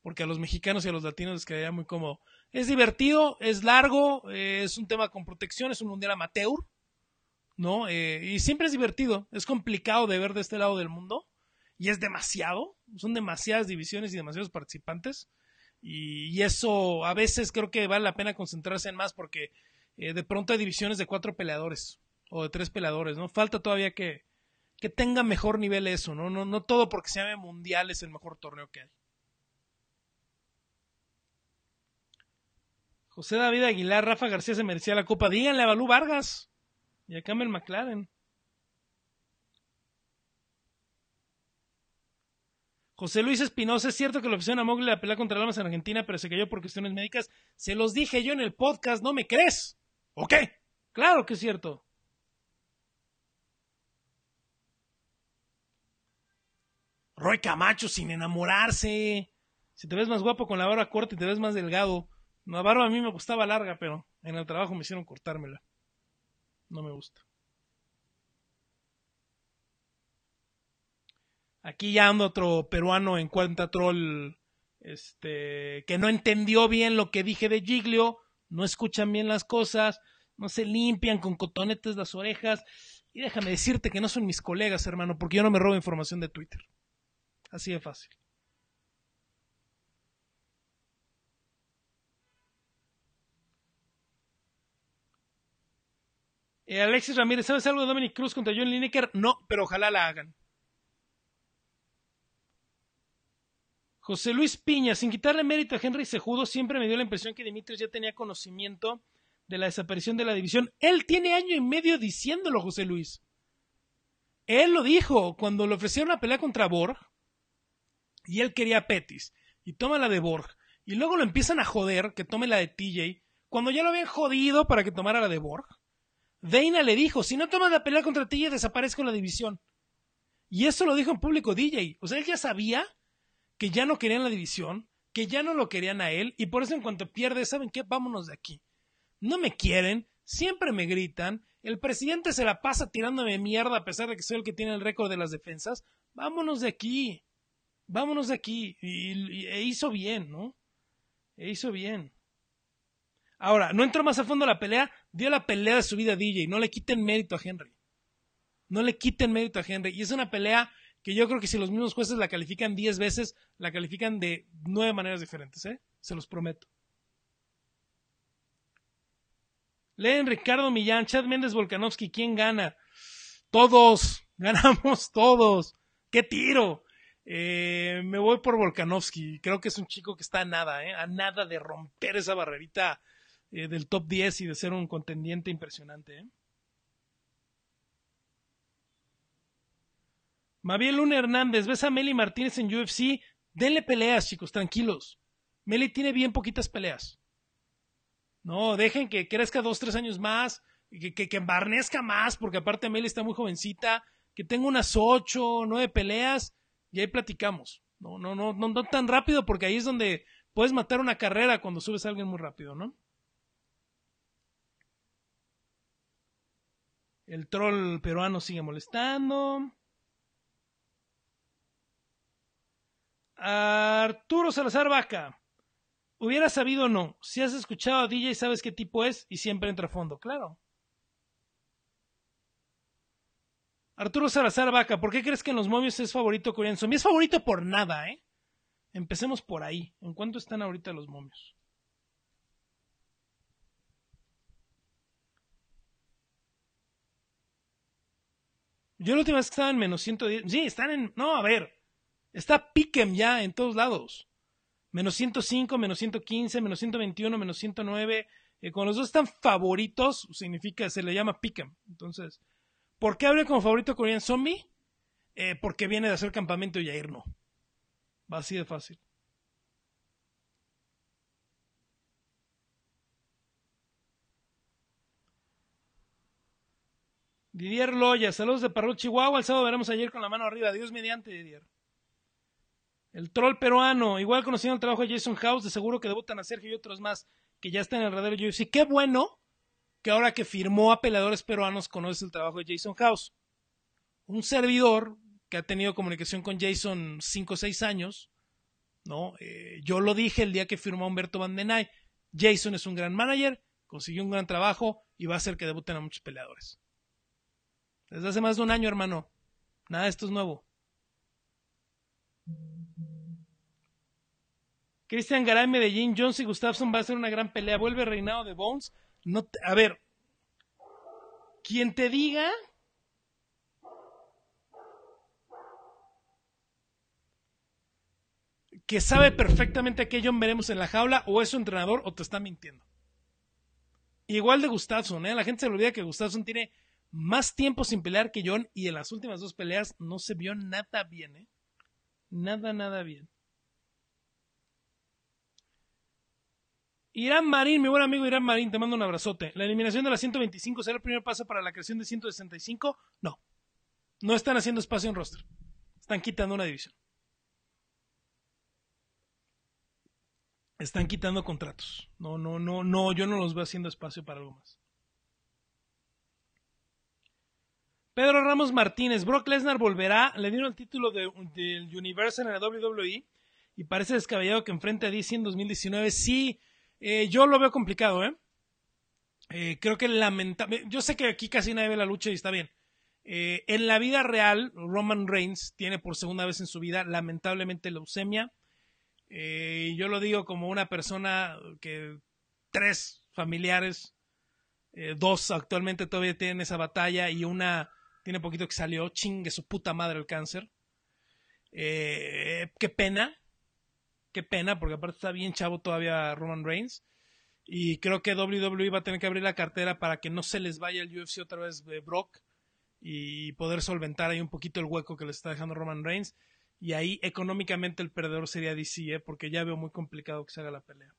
Porque a los mexicanos y a los latinos les quedaría muy cómodo. Es divertido, es largo, eh, es un tema con protección, es un mundial amateur. ¿No? y siempre es divertido. Es complicado de ver de este lado del mundo y es demasiado, son demasiadas divisiones y demasiados participantes. Y, eso a veces creo que vale la pena concentrarse en más porque eh, de pronto hay divisiones de cuatro peleadores o de tres peleadores, ¿no? Falta todavía que, que tenga mejor nivel eso, ¿no? No, no, todo porque se llame mundial es el mejor torneo que hay. José David Aguilar, Rafa García se merecía la copa. Díganle a Balú Vargas y a Camel McLaren. José Luis Espinosa, es cierto que la opción a la pelea contra armas en Argentina, pero se cayó por cuestiones médicas. Se los dije yo en el podcast, ¿no me crees? ¿O qué? Claro que es cierto. Roy Camacho sin enamorarse. Si te ves más guapo con la barba corta y te ves más delgado. La barba a mí me gustaba larga, pero en el trabajo me hicieron cortármela. No me gusta. Aquí ya anda otro peruano en cuenta troll este, que no entendió bien lo que dije de Giglio, no escuchan bien las cosas, no se limpian con cotonetes las orejas. Y déjame decirte que no son mis colegas, hermano, porque yo no me robo información de Twitter. Así de fácil. Eh, Alexis Ramírez, ¿sabes algo de Dominic Cruz contra John Lineker? No, pero ojalá la hagan. José Luis Piña, sin quitarle mérito a Henry Sejudo, siempre me dio la impresión que Dimitrios ya tenía conocimiento de la desaparición de la división. Él tiene año y medio diciéndolo, José Luis. Él lo dijo cuando le ofrecieron la pelea contra Borg y él quería a Pettis y toma la de Borg y luego lo empiezan a joder que tome la de TJ cuando ya lo habían jodido para que tomara la de Borg. Dana le dijo, si no tomas la pelea contra TJ desaparezco la división. Y eso lo dijo en público DJ. O sea, él ya sabía que ya no querían la división, que ya no lo querían a él, y por eso en cuanto pierde, ¿saben qué? Vámonos de aquí. No me quieren, siempre me gritan, el presidente se la pasa tirándome mierda a pesar de que soy el que tiene el récord de las defensas, vámonos de aquí, vámonos de aquí, y, e hizo bien, ¿no? E hizo bien. Ahora, no entró más a fondo la pelea, dio la pelea de su vida a DJ, no le quiten mérito a Henry. No le quiten mérito a Henry. Y es una pelea que yo creo que si los mismos jueces la califican diez veces, la califican de nueve maneras diferentes, ¿eh? Se los prometo. Leen Ricardo Millán, Chad Méndez Volkanovski, ¿quién gana? Todos, ganamos todos. ¡Qué tiro! Eh, me voy por Volkanovski. Creo que es un chico que está a nada, ¿eh? a nada de romper esa barrerita eh, del top 10 y de ser un contendiente impresionante. ¿eh? Maviel Luna Hernández, ves a Meli Martínez en UFC, denle peleas, chicos, tranquilos. Meli tiene bien poquitas peleas. No, dejen que crezca dos, tres años más, que, que, que embarnezca más, porque aparte Meli está muy jovencita, que tenga unas ocho, nueve peleas, y ahí platicamos. No, no, no, no, no tan rápido, porque ahí es donde puedes matar una carrera cuando subes a alguien muy rápido, ¿no? El troll peruano sigue molestando. Arturo Salazar Vaca. Hubiera sabido o no. Si has escuchado a DJ, sabes qué tipo es y siempre entra a fondo. Claro. Arturo Salazar Vaca, ¿por qué crees que en los momios es favorito Korean Mi Es favorito por nada, ¿eh? Empecemos por ahí. ¿En cuánto están ahorita los momios? Yo la última vez que estaba en menos 110. Sí, están en. No, a ver. Está Pickem ya en todos lados. Menos 105, menos 115, menos 121, menos 109. Eh, cuando los dos están favoritos, significa, se le llama Pickem. Entonces, ¿por qué abre como favorito Korean Zombie? Eh, porque viene de hacer campamento y a ir no. Va así de fácil. Didier Loya, saludos de Parro Chihuahua. El sábado veremos ayer con la mano arriba. Dios mediante, Didier. El troll peruano, igual conociendo el trabajo de Jason House, de seguro que debutan a Sergio y otros más que ya están en el radar de Qué bueno que ahora que firmó a peleadores peruanos conoce el trabajo de Jason House. Un servidor que ha tenido comunicación con Jason 5 o 6 años, ¿no? Eh, yo lo dije el día que firmó a Humberto Bandenay. Jason es un gran manager, consiguió un gran trabajo y va a hacer que debuten a muchos peleadores. Desde hace más de un año, hermano. Nada, esto es nuevo. Cristian Garay, Medellín, Jones y Gustafsson va a ser una gran pelea. Vuelve reinado de Bones. No a ver, quien te diga que sabe perfectamente a qué John veremos en la jaula, o es su entrenador, o te está mintiendo. Igual de Gustafsson, ¿eh? la gente se olvida que Gustafsson tiene más tiempo sin pelear que John y en las últimas dos peleas no se vio nada bien, ¿eh? Nada, nada bien. Irán Marín, mi buen amigo Irán Marín, te mando un abrazote. ¿La eliminación de la 125 será el primer paso para la creación de 165? No. No están haciendo espacio en roster. Están quitando una división. Están quitando contratos. No, no, no, no, yo no los veo haciendo espacio para algo más. Pedro Ramos Martínez, Brock Lesnar volverá, le dieron el título del Universal en la WWE y parece descabellado que enfrente a DC en 2019. Sí, eh, yo lo veo complicado, ¿eh? eh creo que lamentablemente... Yo sé que aquí casi nadie ve la lucha y está bien. Eh, en la vida real, Roman Reigns tiene por segunda vez en su vida, lamentablemente, leucemia. Y yo lo digo como una persona que tres familiares, dos actualmente todavía tienen esa batalla y una tiene poquito que salió, chingue su puta madre el cáncer. qué pena, qué pena, porque aparte está bien chavo todavía Roman Reigns. Y creo que WWE va a tener que abrir la cartera para que no se les vaya el UFC otra vez de eh, Brock y poder solventar ahí un poquito el hueco que le está dejando Roman Reigns. Y ahí económicamente el perdedor sería DC, eh, porque ya veo muy complicado que se haga la pelea.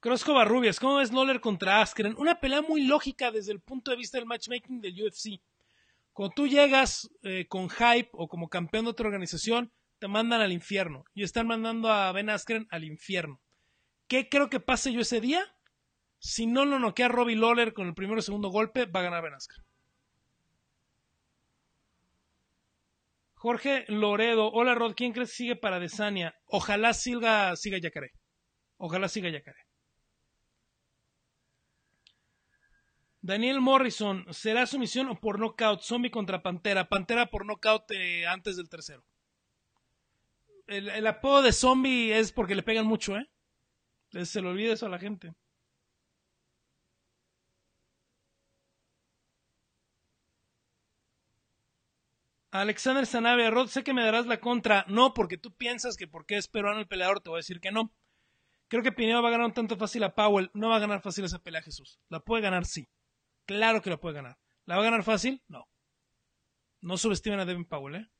Crosco Rubias, ¿cómo ves Lawler contra Askren? Una pelea muy lógica desde el punto de vista del matchmaking del UFC. Cuando tú llegas eh, con hype o como campeón de otra organización, te mandan al infierno. Y están mandando a Ben Askren al infierno. ¿Qué creo que pase yo ese día? Si no lo noquea Robbie Lawler con el primero o segundo golpe, va a ganar Ben Askren. Jorge Loredo, hola Rod, ¿quién crees que sigue para Desania? Ojalá siga, siga Yacaré. Ojalá siga Yacaré. Daniel Morrison será sumisión o por nocaut. Zombie contra Pantera. Pantera por nocaut eh, antes del tercero. El, apodo de zombie es porque le pegan mucho, ¿eh? Se le olvida eso a la gente. Alexander Sanabia, Rod, sé que me darás la contra. No, porque tú piensas que porque es peruano el peleador, te voy a decir que no. Creo que Pineo va a ganar un tanto fácil a Powell. No va a ganar fácil esa pelea, Jesús. La puede ganar, sí. Claro que lo puede ganar. ¿La va a ganar fácil? No. No subestimen a Devin Powell, ¿eh?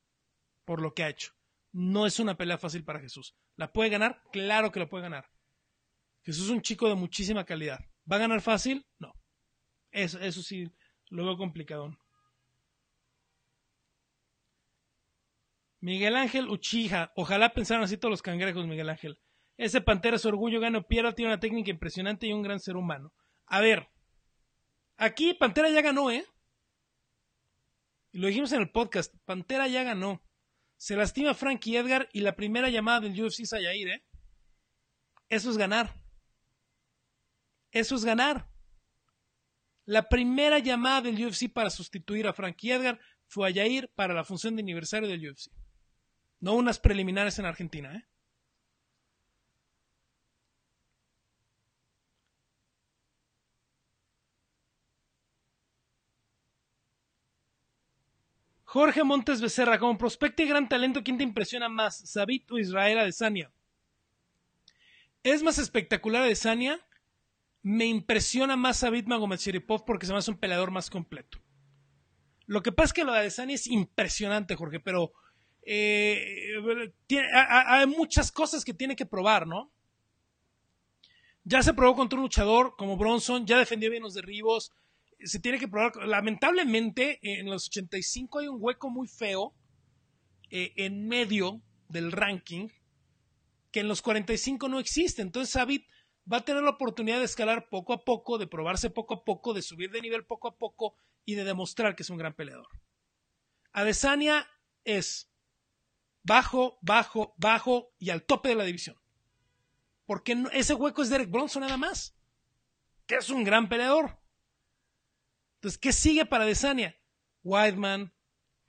Por lo que ha hecho. No es una pelea fácil para Jesús. ¿La puede ganar? Claro que la puede ganar. Jesús es un chico de muchísima calidad. ¿Va a ganar fácil? No. Eso, sí lo veo complicado. Miguel Ángel Uchija. Ojalá pensaran así todos los cangrejos, Miguel Ángel. Ese pantera es orgullo, gano, pierda, tiene una técnica impresionante y un gran ser humano. A ver, Aquí Pantera ya ganó, ¿eh? Y lo dijimos en el podcast, Pantera ya ganó. Se lastima Frankie Edgar y la primera llamada del UFC es a ¿eh? Eso es ganar. Eso es ganar. La primera llamada del UFC para sustituir a Frankie Edgar fue a Yair para la función de aniversario del UFC. No unas preliminares en Argentina, ¿eh? Jorge Montes Becerra, como prospecto y gran talento, ¿quién te impresiona más? ¿Sabit o Israel Adesanya? Es más espectacular Adesanya. Me impresiona más Sabit Magomedshiripov porque se me hace un peleador más completo. Lo que pasa es que lo de Adesanya es impresionante, Jorge, pero eh, hay muchas cosas que tiene que probar, ¿no? Ya se probó contra un luchador como Bronson, ya defendió bien los derribos, se tiene que probar. Lamentablemente, en los 85 hay un hueco muy feo eh, en medio del ranking que en los 45 no existe. Entonces, Sabit va a tener la oportunidad de escalar poco a poco, de probarse poco a poco, de subir de nivel poco a poco y de demostrar que es un gran peleador. Adesania es bajo, bajo, bajo y al tope de la división. Porque ese hueco es Derek Bronson nada más, que es un gran peleador entonces, ¿qué sigue para Desania? Whiteman,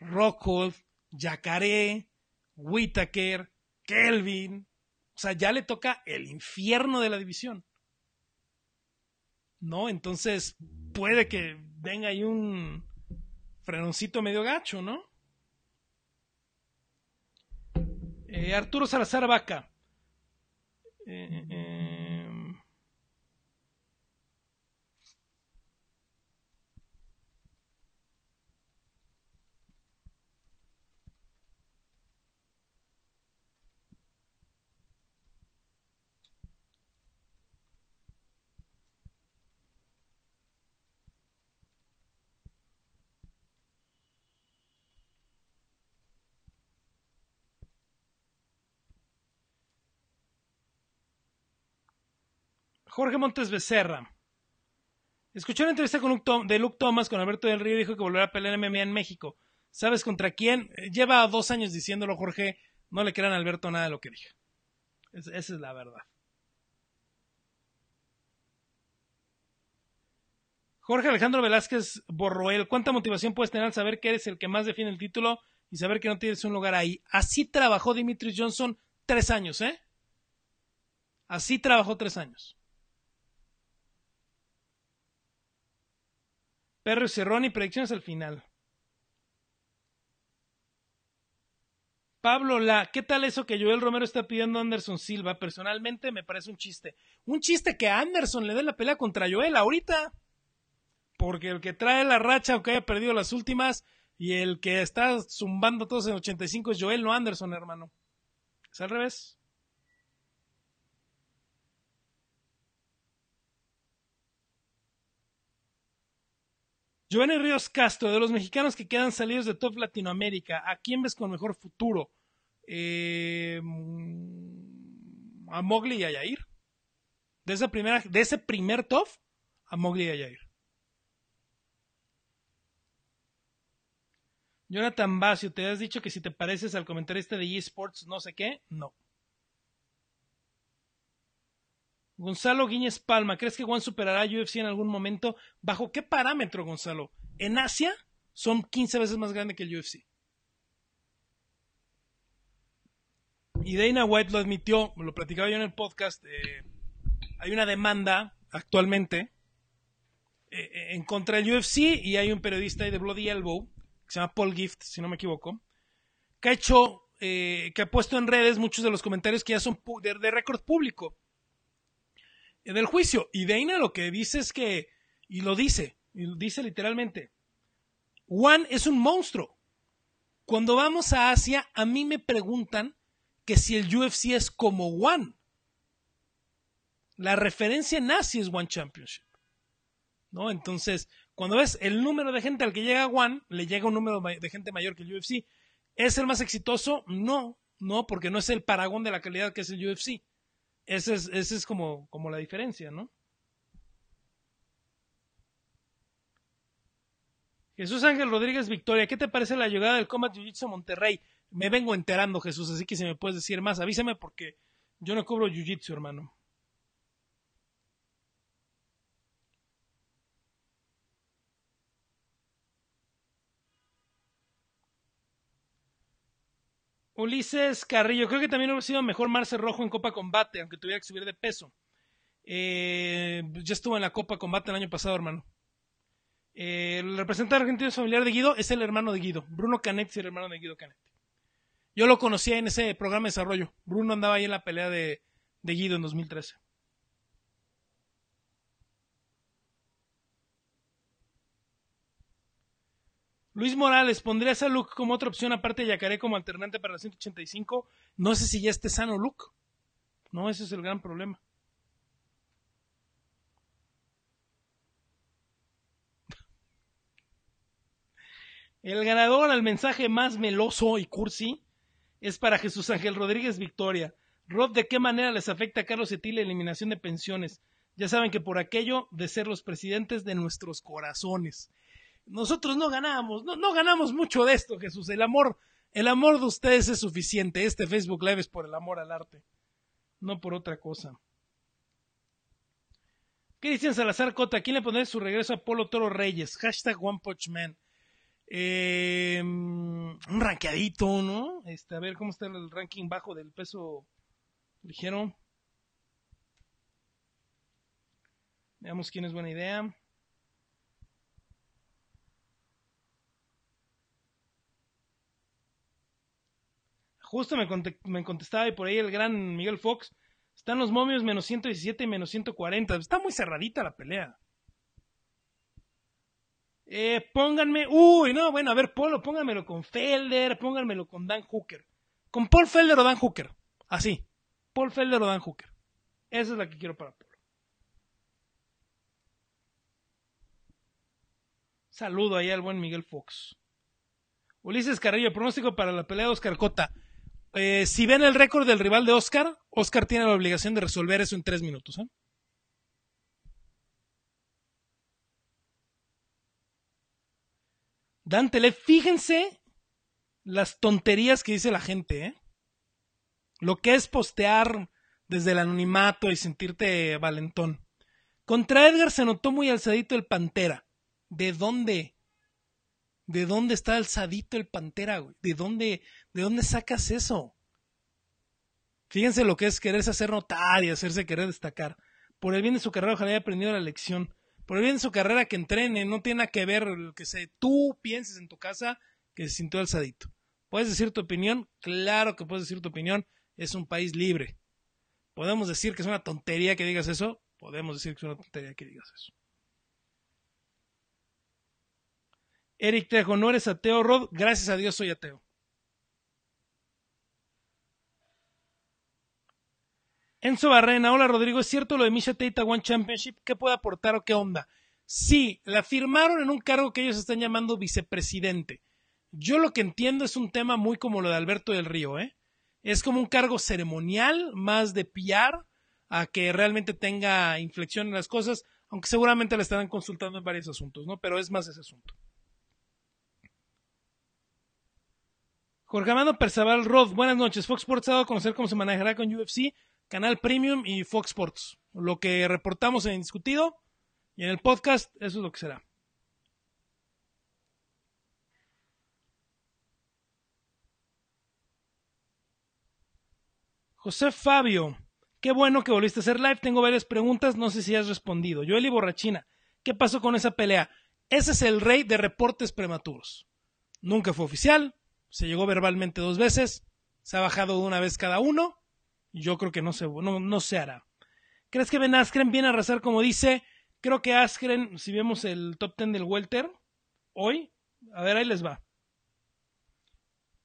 Rockhold, Jacaré, Whitaker, Kelvin. O sea, ya le toca el infierno de la división. ¿No? Entonces, puede que venga ahí un frenoncito medio gacho, ¿no? Eh, Arturo Salazar Vaca. eh, eh Jorge Montes Becerra. Escuchó una entrevista de Luke Thomas con Alberto del Río y dijo que volverá a pelear MMA en México. ¿Sabes contra quién? Eh, lleva dos años diciéndolo, Jorge. No le crean a Alberto nada de lo que dije. esa es la verdad. Jorge Alejandro Velázquez Borroel, ¿cuánta motivación puedes tener al saber que eres el que más define el título y saber que no tienes un lugar ahí? Así trabajó Dimitris Johnson tres años, ¿eh? Así trabajó tres años. Perro Cerrón y predicciones al final. Pablo La, ¿qué tal eso que Joel Romero está pidiendo a Anderson Silva? Personalmente me parece un chiste. Un chiste que Anderson le dé la pelea contra Joel ahorita. Porque el que trae la racha, aunque haya perdido las últimas, y el que está zumbando todos en 85 es Joel, no Anderson, hermano. Es al revés. Giovanni Ríos Castro, de los mexicanos que quedan salidos de Top Latinoamérica, ¿a quién ves con mejor futuro? Eh, mm, a Mogli y a De, de ese primer Top, a Mogli y a Yair. Jonathan Basio, te has dicho que si te pareces al comentarista de eSports, no sé qué, no. Gonzalo Guiñez Palma, ¿crees que Juan superará a UFC en algún momento? ¿Bajo qué parámetro, Gonzalo? En Asia son 15 veces más grande que el UFC. Y Dana White lo admitió, lo platicaba yo en el podcast. Eh, hay una demanda actualmente eh, eh, en contra del UFC y hay un periodista de Bloody Elbow, que se llama Paul Gift, si no me equivoco, que ha hecho, que ha puesto en redes muchos de los comentarios que ya son de récord público en el juicio. Y Dana lo que dice es que, y lo dice, y lo dice literalmente, Juan es un monstruo. Cuando vamos a Asia, a mí me preguntan que si el UFC es como Juan La referencia en Asia es One Championship. ¿No? Entonces, cuando ves el número de gente al que llega Juan, le llega un número de gente mayor que el UFC. ¿Es el más exitoso? No, no, porque no es el paragón de la calidad que es el UFC. Esa es, ese es como, como la diferencia, ¿no? Jesús Ángel Rodríguez Victoria, ¿qué te parece la llegada del Combat Jiu-Jitsu Monterrey? Me vengo enterando, Jesús, así que si me puedes decir más, avísame porque yo no cubro Jiu-Jitsu, hermano. Ulises Carrillo, creo que también hubiera sido mejor Marce Rojo en Copa Combate, aunque tuviera que subir de peso. Eh, pues ya estuvo en la Copa Combate el año pasado, hermano. Eh, el representante argentino familiar de Guido es el hermano de Guido. Bruno Canetti el hermano de Guido Canetti. Yo lo conocía en ese programa de desarrollo. Bruno andaba ahí en la pelea de, de Guido en 2013. Luis Morales, ¿pondrías a Luke como otra opción aparte de Yacaré como alternante para la 185? No sé si ya esté sano Luke. No, ese es el gran problema. El ganador al mensaje más meloso y cursi es para Jesús Ángel Rodríguez Victoria. Rob, ¿de qué manera les afecta a Carlos Etil la eliminación de pensiones? Ya saben que por aquello de ser los presidentes de nuestros corazones nosotros no ganamos, no, ganamos mucho de esto, Jesús. El amor, el amor de ustedes es suficiente. Este Facebook Live es por el amor al arte, no por otra cosa. Cristian Salazar Cota, quién le pone su regreso a Polo Toro Reyes? Hashtag One eh, mm, un ranqueadito, ¿no? Este, a ver cómo está el ranking bajo del peso ligero. Veamos quién es buena idea. Justo me, contestaba y por ahí el gran Miguel Fox. Están los momios menos 117 y menos 140. Está muy cerradita la pelea. Eh, pónganme. Uy, no, bueno, a ver, Polo, pónganmelo con Felder, pónganmelo con Dan Hooker. Con Paul Felder o Dan Hooker. Así. Paul Felder o Dan Hooker. Esa es la que quiero para Polo. Saludo ahí al buen Miguel Fox. Ulises Carrillo, pronóstico para la pelea de Oscar Cota. Eh, si ven el récord del rival de Oscar, Oscar tiene la obligación de resolver eso en tres minutos. ¿eh? Dante, Dantele, fíjense las tonterías que dice la gente. ¿eh? Lo que es postear desde el anonimato y sentirte valentón. Contra Edgar se notó muy alzadito el Pantera. ¿De dónde? ¿De dónde está alzadito el Pantera, güey? ¿De dónde? ¿De dónde sacas eso? Fíjense lo que es quererse hacer notar y hacerse querer destacar. Por el bien de su carrera, ojalá haya aprendido la lección. Por el bien de su carrera, que entrene. No tiene nada que ver lo que sé. Tú pienses en tu casa que se sintió alzadito. ¿Puedes decir tu opinión? Claro que puedes decir tu opinión. Es un país libre. ¿Podemos decir que es una tontería que digas eso? Podemos decir que es una tontería que digas eso. Eric Trejo, no eres ateo, Rod. Gracias a Dios soy ateo. Enzo Barrena, hola Rodrigo, ¿es cierto lo de Misha Tate One Championship? ¿Qué puede aportar o qué onda? Sí, la firmaron en un cargo que ellos están llamando vicepresidente. Yo lo que entiendo es un tema muy como lo de Alberto del Río, ¿eh? Es como un cargo ceremonial, más de pillar a que realmente tenga inflexión en las cosas, aunque seguramente la estarán consultando en varios asuntos, ¿no? Pero es más ese asunto. Jorge Amado Perzaval Roth, buenas noches. Fox Sports ha dado a conocer cómo se manejará con UFC Canal Premium y Fox Sports. Lo que reportamos en Discutido y en el podcast, eso es lo que será. José Fabio, qué bueno que volviste a hacer live. Tengo varias preguntas, no sé si has respondido. Yo y Borrachina, ¿qué pasó con esa pelea? Ese es el rey de reportes prematuros. Nunca fue oficial, se llegó verbalmente dos veces, se ha bajado una vez cada uno. Yo creo que no se, no, hará. ¿Crees que Ben Askren viene a arrasar como dice? Creo que Askren, si vemos el top ten del Welter, hoy, a ver, ahí les va.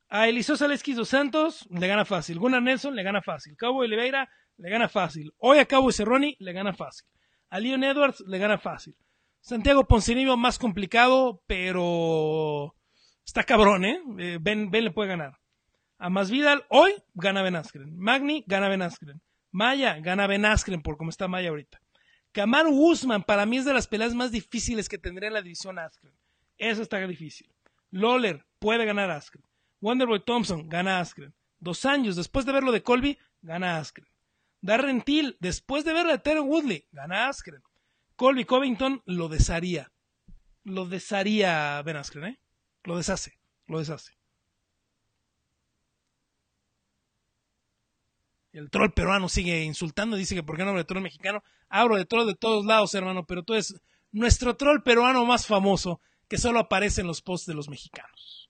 A Elisosa Salesquis dos Santos le gana fácil. Gunnar Nelson le gana fácil. Cabo Oliveira le gana fácil. Hoy a Cabo Cerroni le gana fácil. A Leon Edwards le gana fácil. Santiago Poncinibio más complicado, pero está cabrón, ¿eh? eh ben, ben le puede ganar. A Vidal, hoy gana Ben Askren. Magni gana Ben Askren. Maya gana Ben Askren por cómo está Maya ahorita. Kamaru Usman para mí es de las peleas más difíciles que tendría la división Askren. Eso está difícil. Loller, puede ganar Askren. Wonderboy Thompson gana Askren. Dos años después de verlo de Colby, gana Askren. Darren Till, después de verlo de Terry Woodley, gana Askren. Colby Covington lo desharía. Lo desharía Ben Askren, ¿eh? Lo deshace, lo deshace. el troll peruano sigue insultando, dice que por qué no hablo de troll mexicano. Hablo de troll de todos lados, hermano, pero tú es nuestro troll peruano más famoso que solo aparece en los posts de los mexicanos.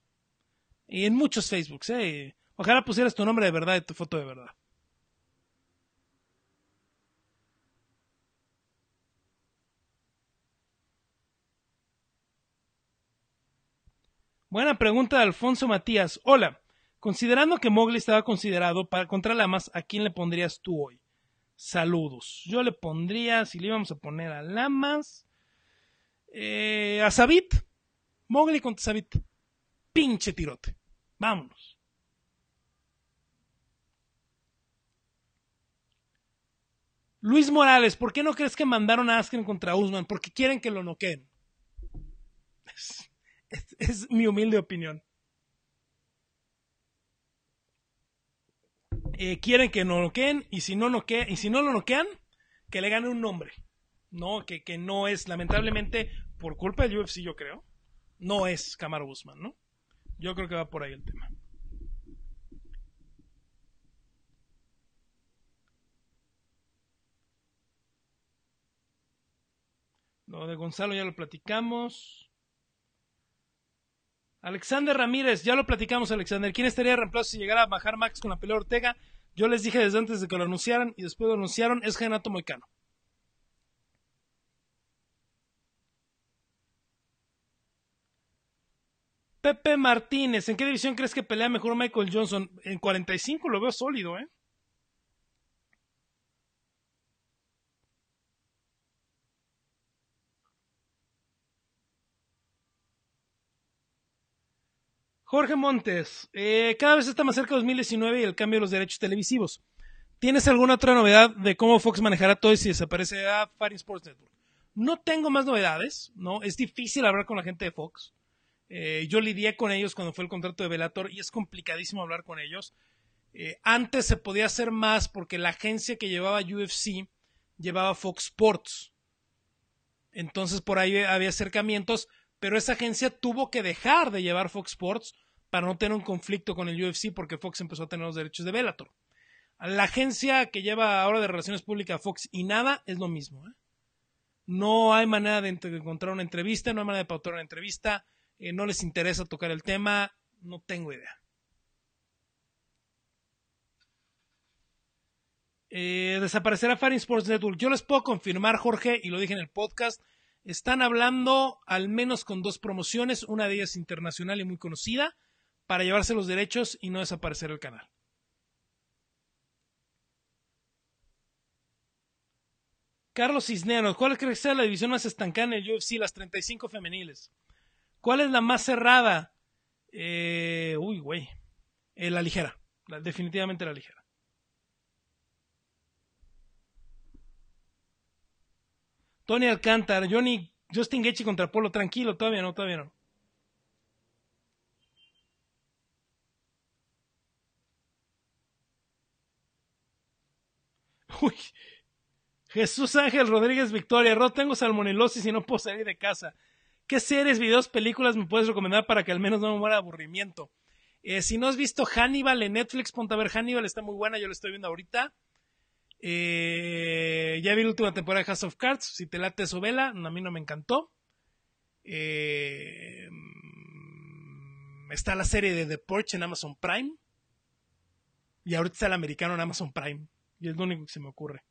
Y en muchos Facebooks, ¿eh? Ojalá pusieras tu nombre de verdad y tu foto de verdad. Buena pregunta de Alfonso Matías. Hola. Considerando que Mowgli estaba considerado para contra lamas, ¿a quién le pondrías tú hoy? Saludos. Yo le pondría, si le íbamos a poner a lamas, eh, a Sabit. Mowgli contra Sabit. Pinche tirote. Vámonos. Luis Morales, ¿por qué no crees que mandaron a Askren contra Usman? Porque quieren que lo noqueen. es mi humilde opinión. Eh, quieren que no lo y si no, y si no lo noquean, que le gane un nombre. No, que, no es, lamentablemente, por culpa del UFC, yo creo, no es Camaro Guzmán, ¿no? Yo creo que va por ahí el tema. Lo de Gonzalo ya lo platicamos. Alexander Ramírez, ya lo platicamos, Alexander. ¿Quién estaría de reemplazo si llegara a bajar Max con la pelea Ortega? Yo les dije desde antes de que lo anunciaran y después lo anunciaron, es Renato Moicano. Pepe Martínez, ¿en qué división crees que pelea mejor Michael Johnson? En 45 lo veo sólido, ¿eh? Jorge Montes, eh, cada vez está más cerca 2019 y el cambio de los derechos televisivos. ¿Tienes alguna otra novedad de cómo Fox manejará todo y si desaparece a Sports Network? No tengo más novedades, ¿no? Es difícil hablar con la gente de Fox. Eh, yo lidié con ellos cuando fue el contrato de Velator y es complicadísimo hablar con ellos. Eh, antes se podía hacer más porque la agencia que llevaba UFC llevaba Fox Sports. Entonces por ahí había acercamientos, pero esa agencia tuvo que dejar de llevar Fox Sports para no tener un conflicto con el UFC porque Fox empezó a tener los derechos de Bellator. La agencia que lleva ahora de relaciones públicas Fox y nada es lo mismo. ¿eh? No hay manera de encontrar una entrevista, no hay manera de pautar una entrevista, eh, no les interesa tocar el tema, no tengo idea. Eh, desaparecerá Fighting Sports Network. Yo les puedo confirmar, Jorge, y lo dije en el podcast, están hablando al menos con dos promociones, una de ellas internacional y muy conocida, para llevarse los derechos y no desaparecer el canal. Carlos Cisneros, ¿cuál crees que sea la división más estancada en el UFC? Las 35 femeniles. ¿Cuál es la más cerrada? Eh, uy, güey. Eh, la ligera. definitivamente la ligera. Tony Alcántara, Johnny, Justin Gaethje contra Polo. Tranquilo, todavía no, todavía no. Jesús Ángel Rodríguez Victoria, tengo salmonelosis y no puedo salir de casa. ¿Qué series, videos, películas me puedes recomendar para que al menos no me muera aburrimiento? Eh, si no has visto Hannibal en Netflix, ponte a ver Hannibal, está muy buena, yo la estoy viendo ahorita. Eh, ya vi la última temporada de House of Cards, si te late su vela, a mí no me encantó. Eh, está la serie de The Porch en Amazon Prime. Y ahorita está el americano en Amazon Prime. Y es lo único que se me ocurre.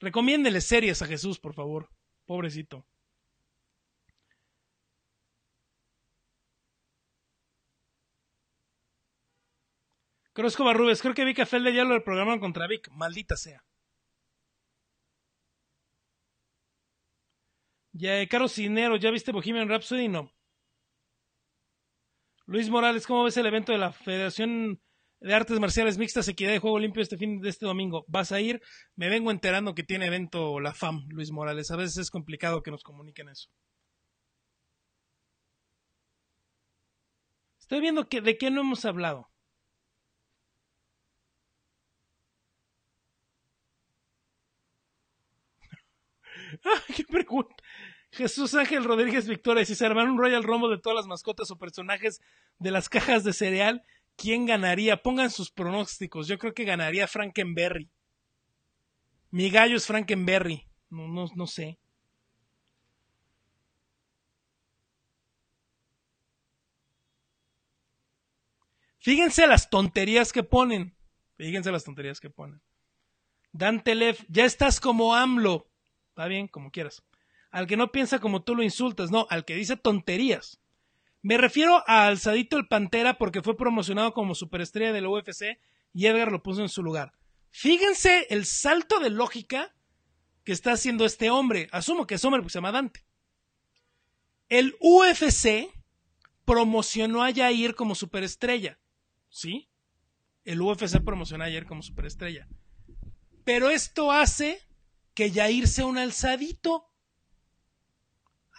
Recomiéndele series a Jesús, por favor. Pobrecito. Cruz Barrubes, creo que vi que Felde ya lo del programa contra Vic. Maldita sea. Ya, eh, Caro Cinero, ¿ya viste Bohemian Rhapsody? No. Luis Morales, ¿cómo ves el evento de la Federación de artes marciales mixtas, equidad de juego limpio este fin de este domingo. Vas a ir, me vengo enterando que tiene evento la FAM, Luis Morales. A veces es complicado que nos comuniquen eso. Estoy viendo que de qué no hemos hablado. qué pregunta. Jesús Ángel Rodríguez Victoria, si se armaron un Royal Rombo de todas las mascotas o personajes de las cajas de cereal, ¿Quién ganaría? Pongan sus pronósticos. Yo creo que ganaría Frankenberry. Mi gallo es Frankenberry. No, no, no sé. Fíjense las tonterías que ponen. Fíjense las tonterías que ponen. Dante Lev, ya estás como AMLO. Está bien, como quieras. Al que no piensa como tú lo insultas, no, al que dice tonterías. Me refiero a Alzadito el Pantera porque fue promocionado como superestrella del UFC y Edgar lo puso en su lugar. Fíjense el salto de lógica que está haciendo este hombre. Asumo que es hombre porque se llama Dante. El UFC promocionó a Jair como superestrella. ¿Sí? El UFC promocionó a Jair como superestrella. Pero esto hace que Jair sea un alzadito.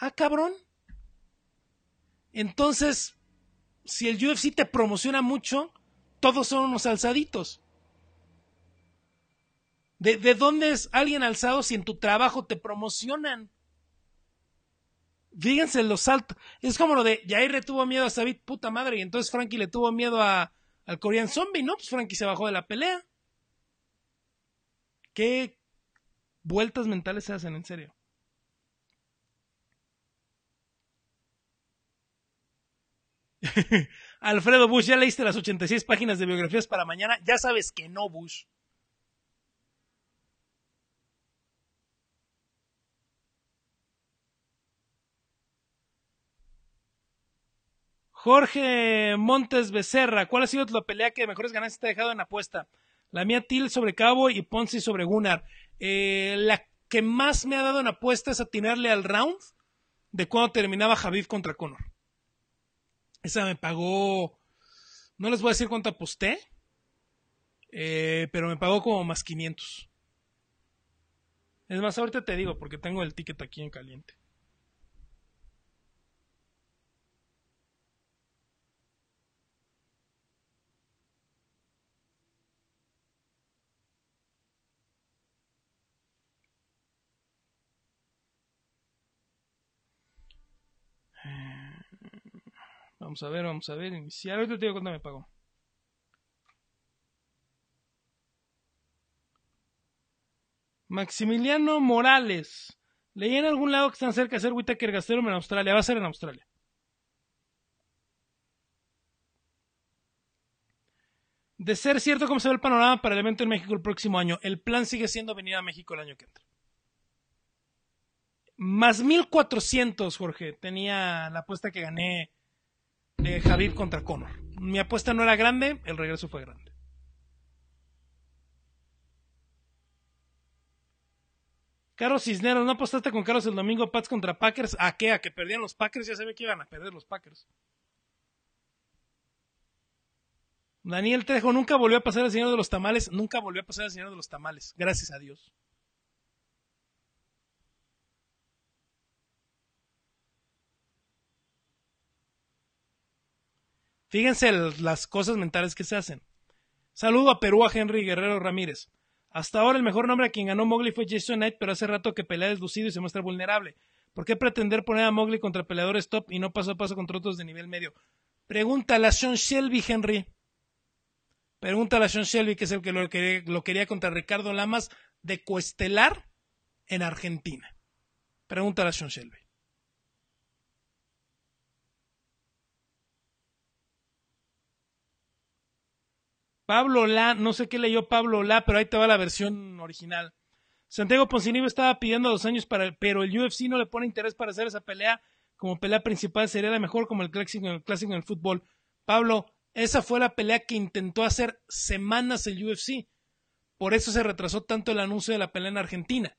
Ah, cabrón. Entonces, si el UFC te promociona mucho, todos son unos alzaditos. ¿De, dónde es alguien alzado si en tu trabajo te promocionan? Fíjense los saltos. Es como lo de Jair le tuvo miedo a David, puta madre, y entonces Frankie le tuvo miedo a, al Korean Zombie, ¿no? Pues Frankie se bajó de la pelea. ¿Qué vueltas mentales se hacen, en serio? Alfredo Bush, ¿ya leíste las 86 páginas de biografías para mañana? Ya sabes que no, Bush. Jorge Montes Becerra, ¿cuál ha sido la pelea que mejores ganancias te ha dejado en apuesta? La mía Til sobre Cabo y Ponzi sobre Gunnar. Eh, la que más me ha dado en apuesta es atinarle al round de cuando terminaba Javid contra Conor. Esa me pagó, no les voy a decir cuánto aposté, eh, pero me pagó como más 500. Es más, ahorita te digo porque tengo el ticket aquí en caliente. Vamos a ver, vamos a ver. Iniciar. Ahorita te digo cuánto me pagó. Maximiliano Morales. Leí en algún lado que están cerca de hacer Whitaker Gastero en Australia. Va a ser en Australia. De ser cierto cómo se ve el panorama para el evento en México el próximo año, el plan sigue siendo venir a México el año que entra. Más 1400, Jorge, tenía la apuesta que gané Javier contra Conor. Mi apuesta no era grande, el regreso fue grande. Carlos Cisneros, ¿no apostaste con Carlos el domingo Pats contra Packers? ¿A qué? ¿A que perdían los Packers? Ya se ve que iban a perder los Packers. Daniel Trejo, nunca volvió a pasar al Señor de los Tamales. Nunca volvió a pasar al Señor de los Tamales. Gracias a Dios. Fíjense las cosas mentales que se hacen. Saludo a Perú a Henry Guerrero Ramírez. Hasta ahora el mejor nombre a quien ganó Mowgli fue Jason Knight, pero hace rato que pelea deslucido y se muestra vulnerable. ¿Por qué pretender poner a Mowgli contra peleadores top y no paso a paso contra otros de nivel medio? Pregúntale a Sean Shelby, Henry. Pregúntale a Sean Shelby, que es el que lo quería, contra Ricardo Lamas de Cuestelar en Argentina. Pregúntale a Sean Shelby. Pablo La, no sé qué leyó Pablo La, pero ahí te va la versión original. Santiago Poncinibio estaba pidiendo dos años para, pero el UFC no le pone interés para hacer esa pelea como pelea principal, sería la mejor como el clásico, el clásico en el fútbol. Pablo, esa fue la pelea que intentó hacer semanas el UFC. Por eso se retrasó tanto el anuncio de la pelea en Argentina.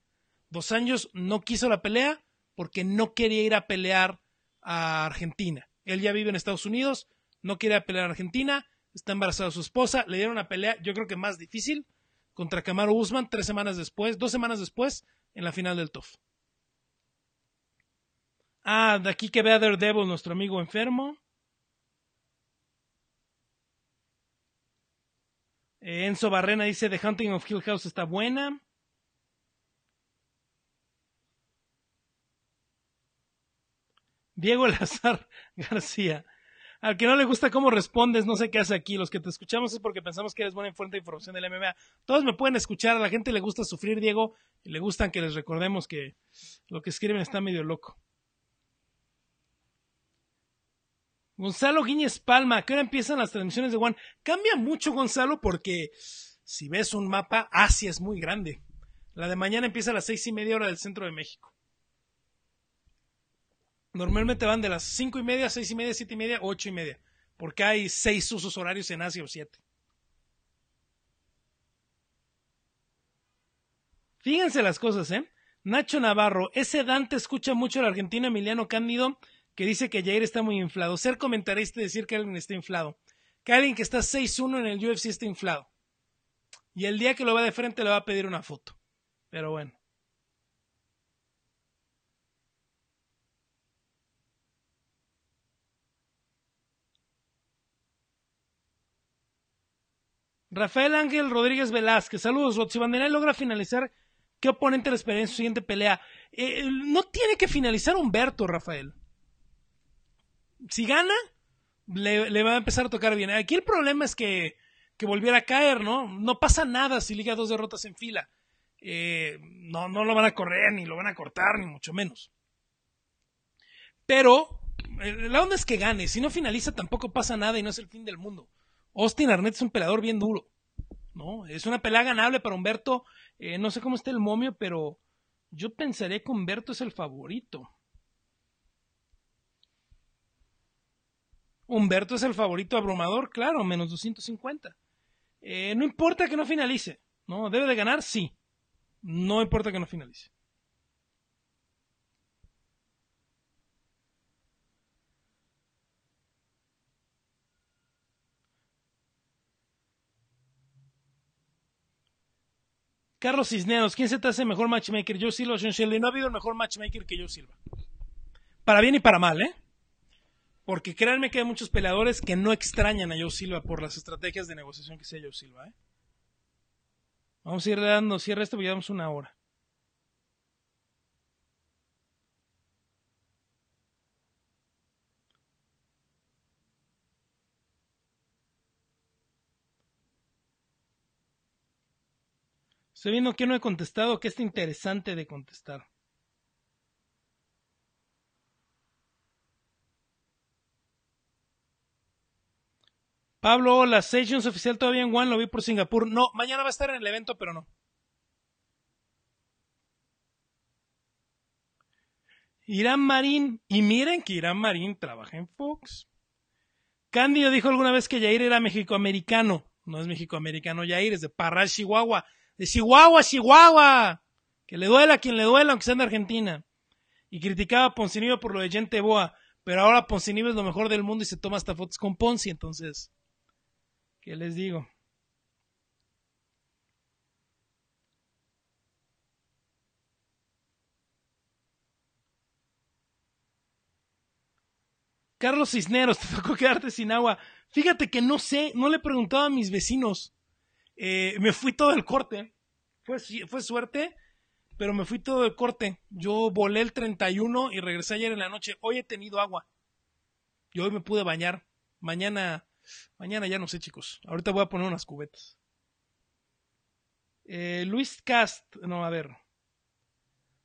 Dos años no quiso la pelea porque no quería ir a pelear a Argentina. Él ya vive en Estados Unidos, no quiere pelear a Argentina está embarazada su esposa, le dieron una pelea, yo creo que más difícil, contra Camaro Usman tres semanas después, dos semanas después, en la final del TOF. Ah, de aquí que vea Daredevil, nuestro amigo enfermo. Eh, Enzo Barrena dice The Hunting of Hill House está buena. Diego Lazar García. Al que no le gusta cómo respondes, no sé qué hace aquí. Los que te escuchamos es porque pensamos que eres buena fuente de información del MMA. Todos me pueden escuchar, a la gente le gusta sufrir, Diego, y le gustan que les recordemos que lo que escriben está medio loco. Gonzalo Guiñez Palma, ¿qué hora empiezan las transmisiones de Juan? Cambia mucho, Gonzalo, porque si ves un mapa, Asia es muy grande. La de mañana empieza a las seis y media hora del centro de México. Normalmente van de las cinco y media, seis y media, siete y media, ocho y media. Porque hay 6 usos horarios en Asia o 7. Fíjense las cosas, ¿eh? Nacho Navarro, ese Dante escucha mucho al argentino Emiliano Cándido que dice que Jair está muy inflado. Ser comentarista decir que alguien está inflado. Que alguien que está 6-1 en el UFC está inflado. Y el día que lo va de frente le va a pedir una foto. Pero bueno. Rafael Ángel Rodríguez Velázquez, saludos, Si y logra finalizar. ¿Qué oponente le espera en su siguiente pelea? Eh, eh, no tiene que finalizar Humberto, Rafael. Si gana, le, va a empezar a tocar bien. Aquí el problema es que, volviera a caer, ¿no? No pasa nada si liga dos derrotas en fila. Eh, no, no lo van a correr, ni lo van a cortar, ni mucho menos. Pero la onda es que gane. Si no finaliza, tampoco pasa nada y no es el fin del mundo. Austin Arnett es un pelador bien duro, ¿no? Es una pelea ganable para Humberto. Eh, no sé cómo está el momio, pero yo pensaré que Humberto es el favorito. Humberto es el favorito abrumador, claro, menos 250. Eh, no importa que no finalice, ¿no? Debe de ganar, sí. No importa que no finalice. Carlos Cisneros, ¿quién se te hace mejor matchmaker? Yo Silva o Sean No ha habido el mejor matchmaker que yo Silva. Para bien y para mal, ¿eh? Porque créanme que hay muchos peleadores que no extrañan a Yo Silva por las estrategias de negociación que sea Yo Silva. ¿eh? Vamos a ir dando cierre esto porque llevamos una hora. Estoy viendo que no he contestado, que está interesante de contestar. Pablo, hola, Sessions oficial todavía en Juan lo vi por Singapur. No, mañana va a estar en el evento, pero no. Irán Marín, y miren que Irán Marín trabaja en Fox. Candido dijo alguna vez que Yair era mexicoamericano. No es mexicoamericano Yair, es de Parral, Chihuahua de Chihuahua, Chihuahua, que le duela a quien le duela, aunque sea en Argentina. Y criticaba a Poncinibio por lo de Gente Boa, pero ahora Poncinibio es lo mejor del mundo y se toma hasta fotos con Ponzi, entonces, ¿qué les digo? Carlos Cisneros, te tocó quedarte sin agua. Fíjate que no sé, no le he preguntado a mis vecinos. Eh, me fui todo el corte. Fue, fue suerte, pero me fui todo el corte. Yo volé el 31 y regresé ayer en la noche. Hoy he tenido agua. Yo hoy me pude bañar. Mañana, mañana ya no sé, chicos. Ahorita voy a poner unas cubetas. Eh, Luis Cast, no, a ver.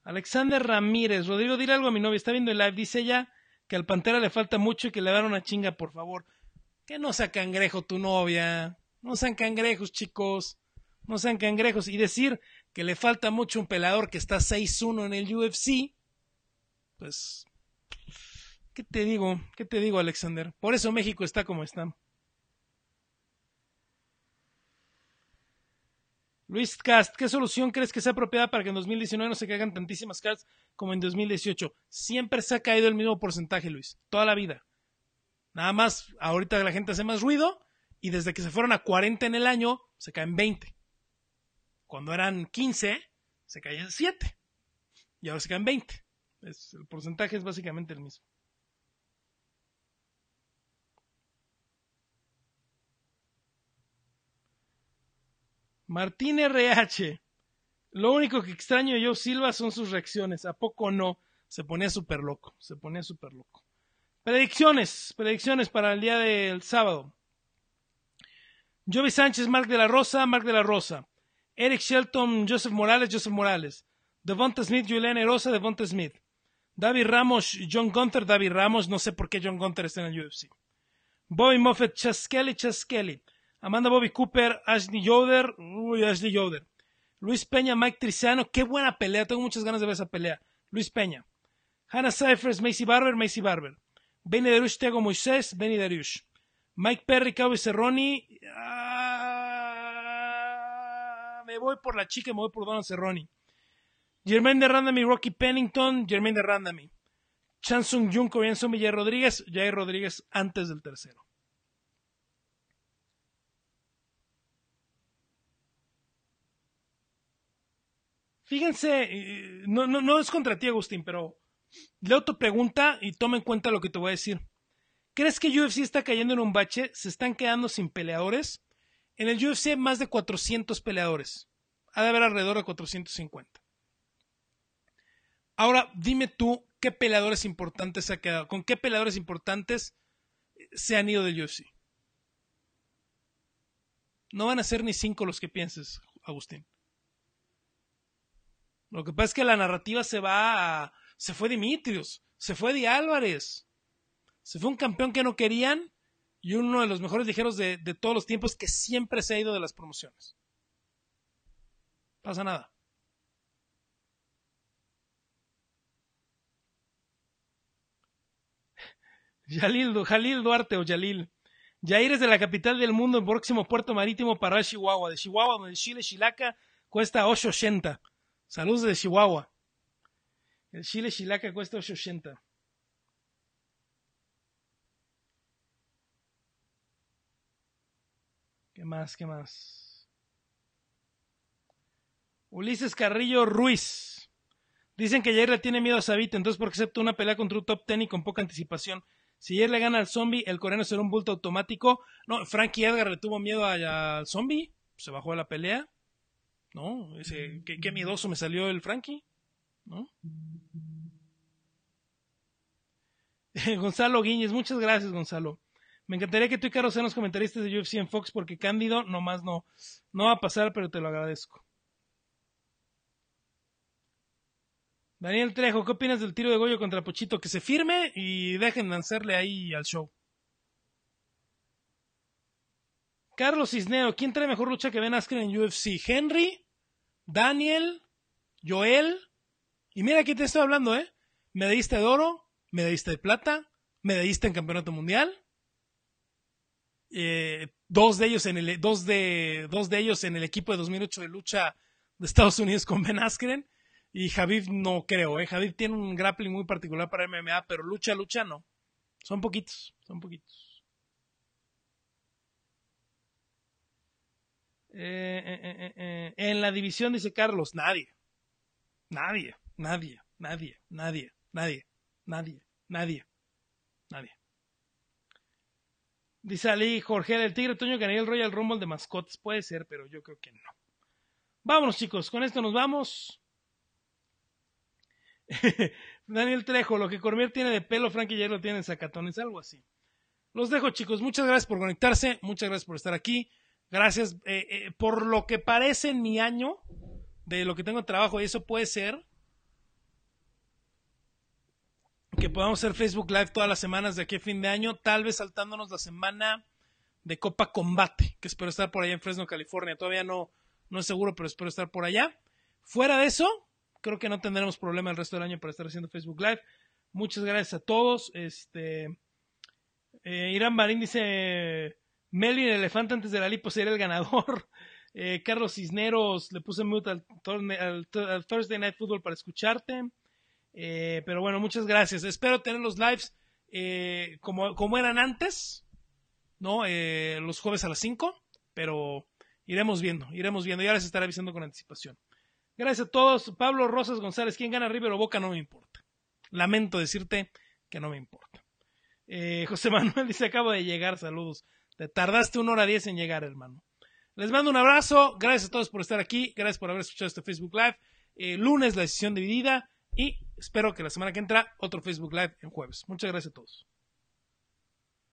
Alexander Ramírez, Rodrigo, dile algo a mi novia. Está viendo el live. Dice ella que al Pantera le falta mucho y que le dan una chinga, por favor. Que no sea cangrejo tu novia. No sean cangrejos, chicos. No sean cangrejos. Y decir que le falta mucho un pelador que está 6-1 en el UFC, pues, ¿qué te digo? ¿Qué te digo, Alexander? Por eso México está como está. Luis Cast, ¿qué solución crees que sea apropiada para que en 2019 no se caigan tantísimas cards como en 2018? Siempre se ha caído el mismo porcentaje, Luis, toda la vida. Nada más, ahorita la gente hace más ruido y desde que se fueron a 40 en el año, se caen 20. Cuando eran 15, se caían 7. Y ahora se caen 20. el porcentaje es básicamente el mismo. Martín RH. Lo único que extraño yo, Silva, son sus reacciones. ¿A poco no? Se ponía súper loco. Se ponía súper loco. Predicciones. Predicciones para el día del sábado. Jovi Sánchez, Mark de la Rosa, Mark de la Rosa. Eric Shelton, Joseph Morales, Joseph Morales. Devonta Smith, Juliana Erosa, Devonta Smith. David Ramos, John Gunther, David Ramos. No sé por qué John Gunther está en el UFC. Bobby Moffett, Chas Kelly, Chas Kelly. Amanda Bobby Cooper, Ashley Yoder. Uy, Ashley Yoder. Luis Peña, Mike Triciano. Qué buena pelea. Tengo muchas ganas de ver esa pelea. Luis Peña. Hannah Cyphers, Macy Barber, Macy Barber. Benny Darius, Tego Moisés, Benny Darius. Mike Perry, Cabo Cerrone. Ah, me voy por la chica, me voy por Donald cerroni Germain de Randami, Rocky Pennington, Germán de Randami. Chansung Junko, Sumi, Miller Rodríguez, Jair Rodríguez antes del tercero. Fíjense, eh, no, no es contra ti, Agustín, pero leo tu pregunta y toma en cuenta lo que te voy a decir. ¿Crees que UFC está cayendo en un bache? ¿Se están quedando sin peleadores? En el UFC hay más de 400 peleadores. Ha de haber alrededor de 450. Ahora, dime tú qué peleadores importantes se ha quedado. ¿Con qué peleadores importantes se han ido del UFC? No van a ser ni cinco los que pienses, Agustín. Lo que pasa es que la narrativa se va a... Se fue Dimitrios, se fue Di Álvarez, se fue un campeón que no querían y uno de los mejores ligeros de, todos los tiempos que siempre se ha ido de las promociones. Pasa nada. Yalil, Jalil Duarte o Jalil Yair es de la capital del mundo, en próximo puerto marítimo para Chihuahua. De Chihuahua, donde Chile, Chilaca, cuesta 880. Saludos de Chihuahua. El Chile, Chilaca cuesta 880. ¿Qué más? ¿Qué más? Ulises Carrillo Ruiz. Dicen que Jair le tiene miedo a Sabita, entonces ¿por qué aceptó una pelea contra un top ten y con poca anticipación? Si Jair le gana al zombie, el coreano será un bulto automático. No, Frankie Edgar le tuvo miedo al zombie, se bajó de la pelea. ¿No? Ese, qué, miedoso me salió el Frankie. ¿No? Gonzalo Guiñez, muchas gracias, Gonzalo. Me encantaría que tú y Carlos sean los comentaristas de UFC en Fox porque Cándido nomás no, no va a pasar, pero te lo agradezco. Daniel Trejo, ¿qué opinas del tiro de Goyo contra Pochito? Que se firme y dejen lanzarle ahí al show. Carlos Cisnero, ¿quién trae mejor lucha que Ben Askren en UFC? ¿Henry? ¿Daniel? ¿Joel? Y mira que te estoy hablando, ¿eh? Medallista de oro, medallista de plata, medallista en campeonato mundial. Eh, dos, de ellos en el, dos, de, dos de ellos en el equipo de 2008 de lucha de Estados Unidos con Ben Askren. Y Javid no creo, ¿eh? tiene un grappling muy particular para MMA, pero lucha, lucha no. Son poquitos, son poquitos. Eh, eh, en la división, dice Carlos, nadie. Nadie, nadie, nadie, nadie, nadie, nadie, nadie, nadie. Dice Ali Jorge el Tigre Toño Daniel, Royal Rumble de mascotas. Puede ser, pero yo creo que no. Vámonos, chicos, con esto nos vamos. Daniel Trejo, lo que Cormier tiene de pelo, Frankie Jair lo tiene en sacatones, algo así. Los dejo, chicos. Muchas gracias por conectarse, muchas gracias por estar aquí. Gracias eh, eh, por lo que parece en mi año, de lo que tengo de trabajo, y eso puede ser que podamos hacer Facebook Live todas las semanas de aquí a fin de año, tal vez saltándonos la semana de Copa Combate, que espero estar por allá en Fresno, California. Todavía no, no es seguro, pero espero estar por allá. Fuera de eso, creo que no tendremos problema el resto del año para estar haciendo Facebook Live. Muchas gracias a todos. Este, eh, Irán Marín dice, Meli, el elefante antes de la lipo sería el ganador. Eh, Carlos Cisneros, le puse mute al Thursday Night Football para escucharte. Eh, pero bueno, muchas gracias. Espero tener los lives eh, como, eran antes, ¿no? Eh, los jueves a las 5, pero iremos viendo, iremos viendo. Ya les estaré avisando con anticipación. Gracias a todos. Pablo Rosas González, ¿quién gana River o Boca? No me importa. Lamento decirte que no me importa. José Manuel dice, acabo de llegar, saludos. Te tardaste una hora diez en llegar, hermano. Les mando un abrazo. Gracias a todos por estar aquí. Gracias por haber escuchado este Facebook Live. lunes, la decisión dividida. Y espero que la semana que entra otro Facebook Live en jueves. Muchas gracias a todos.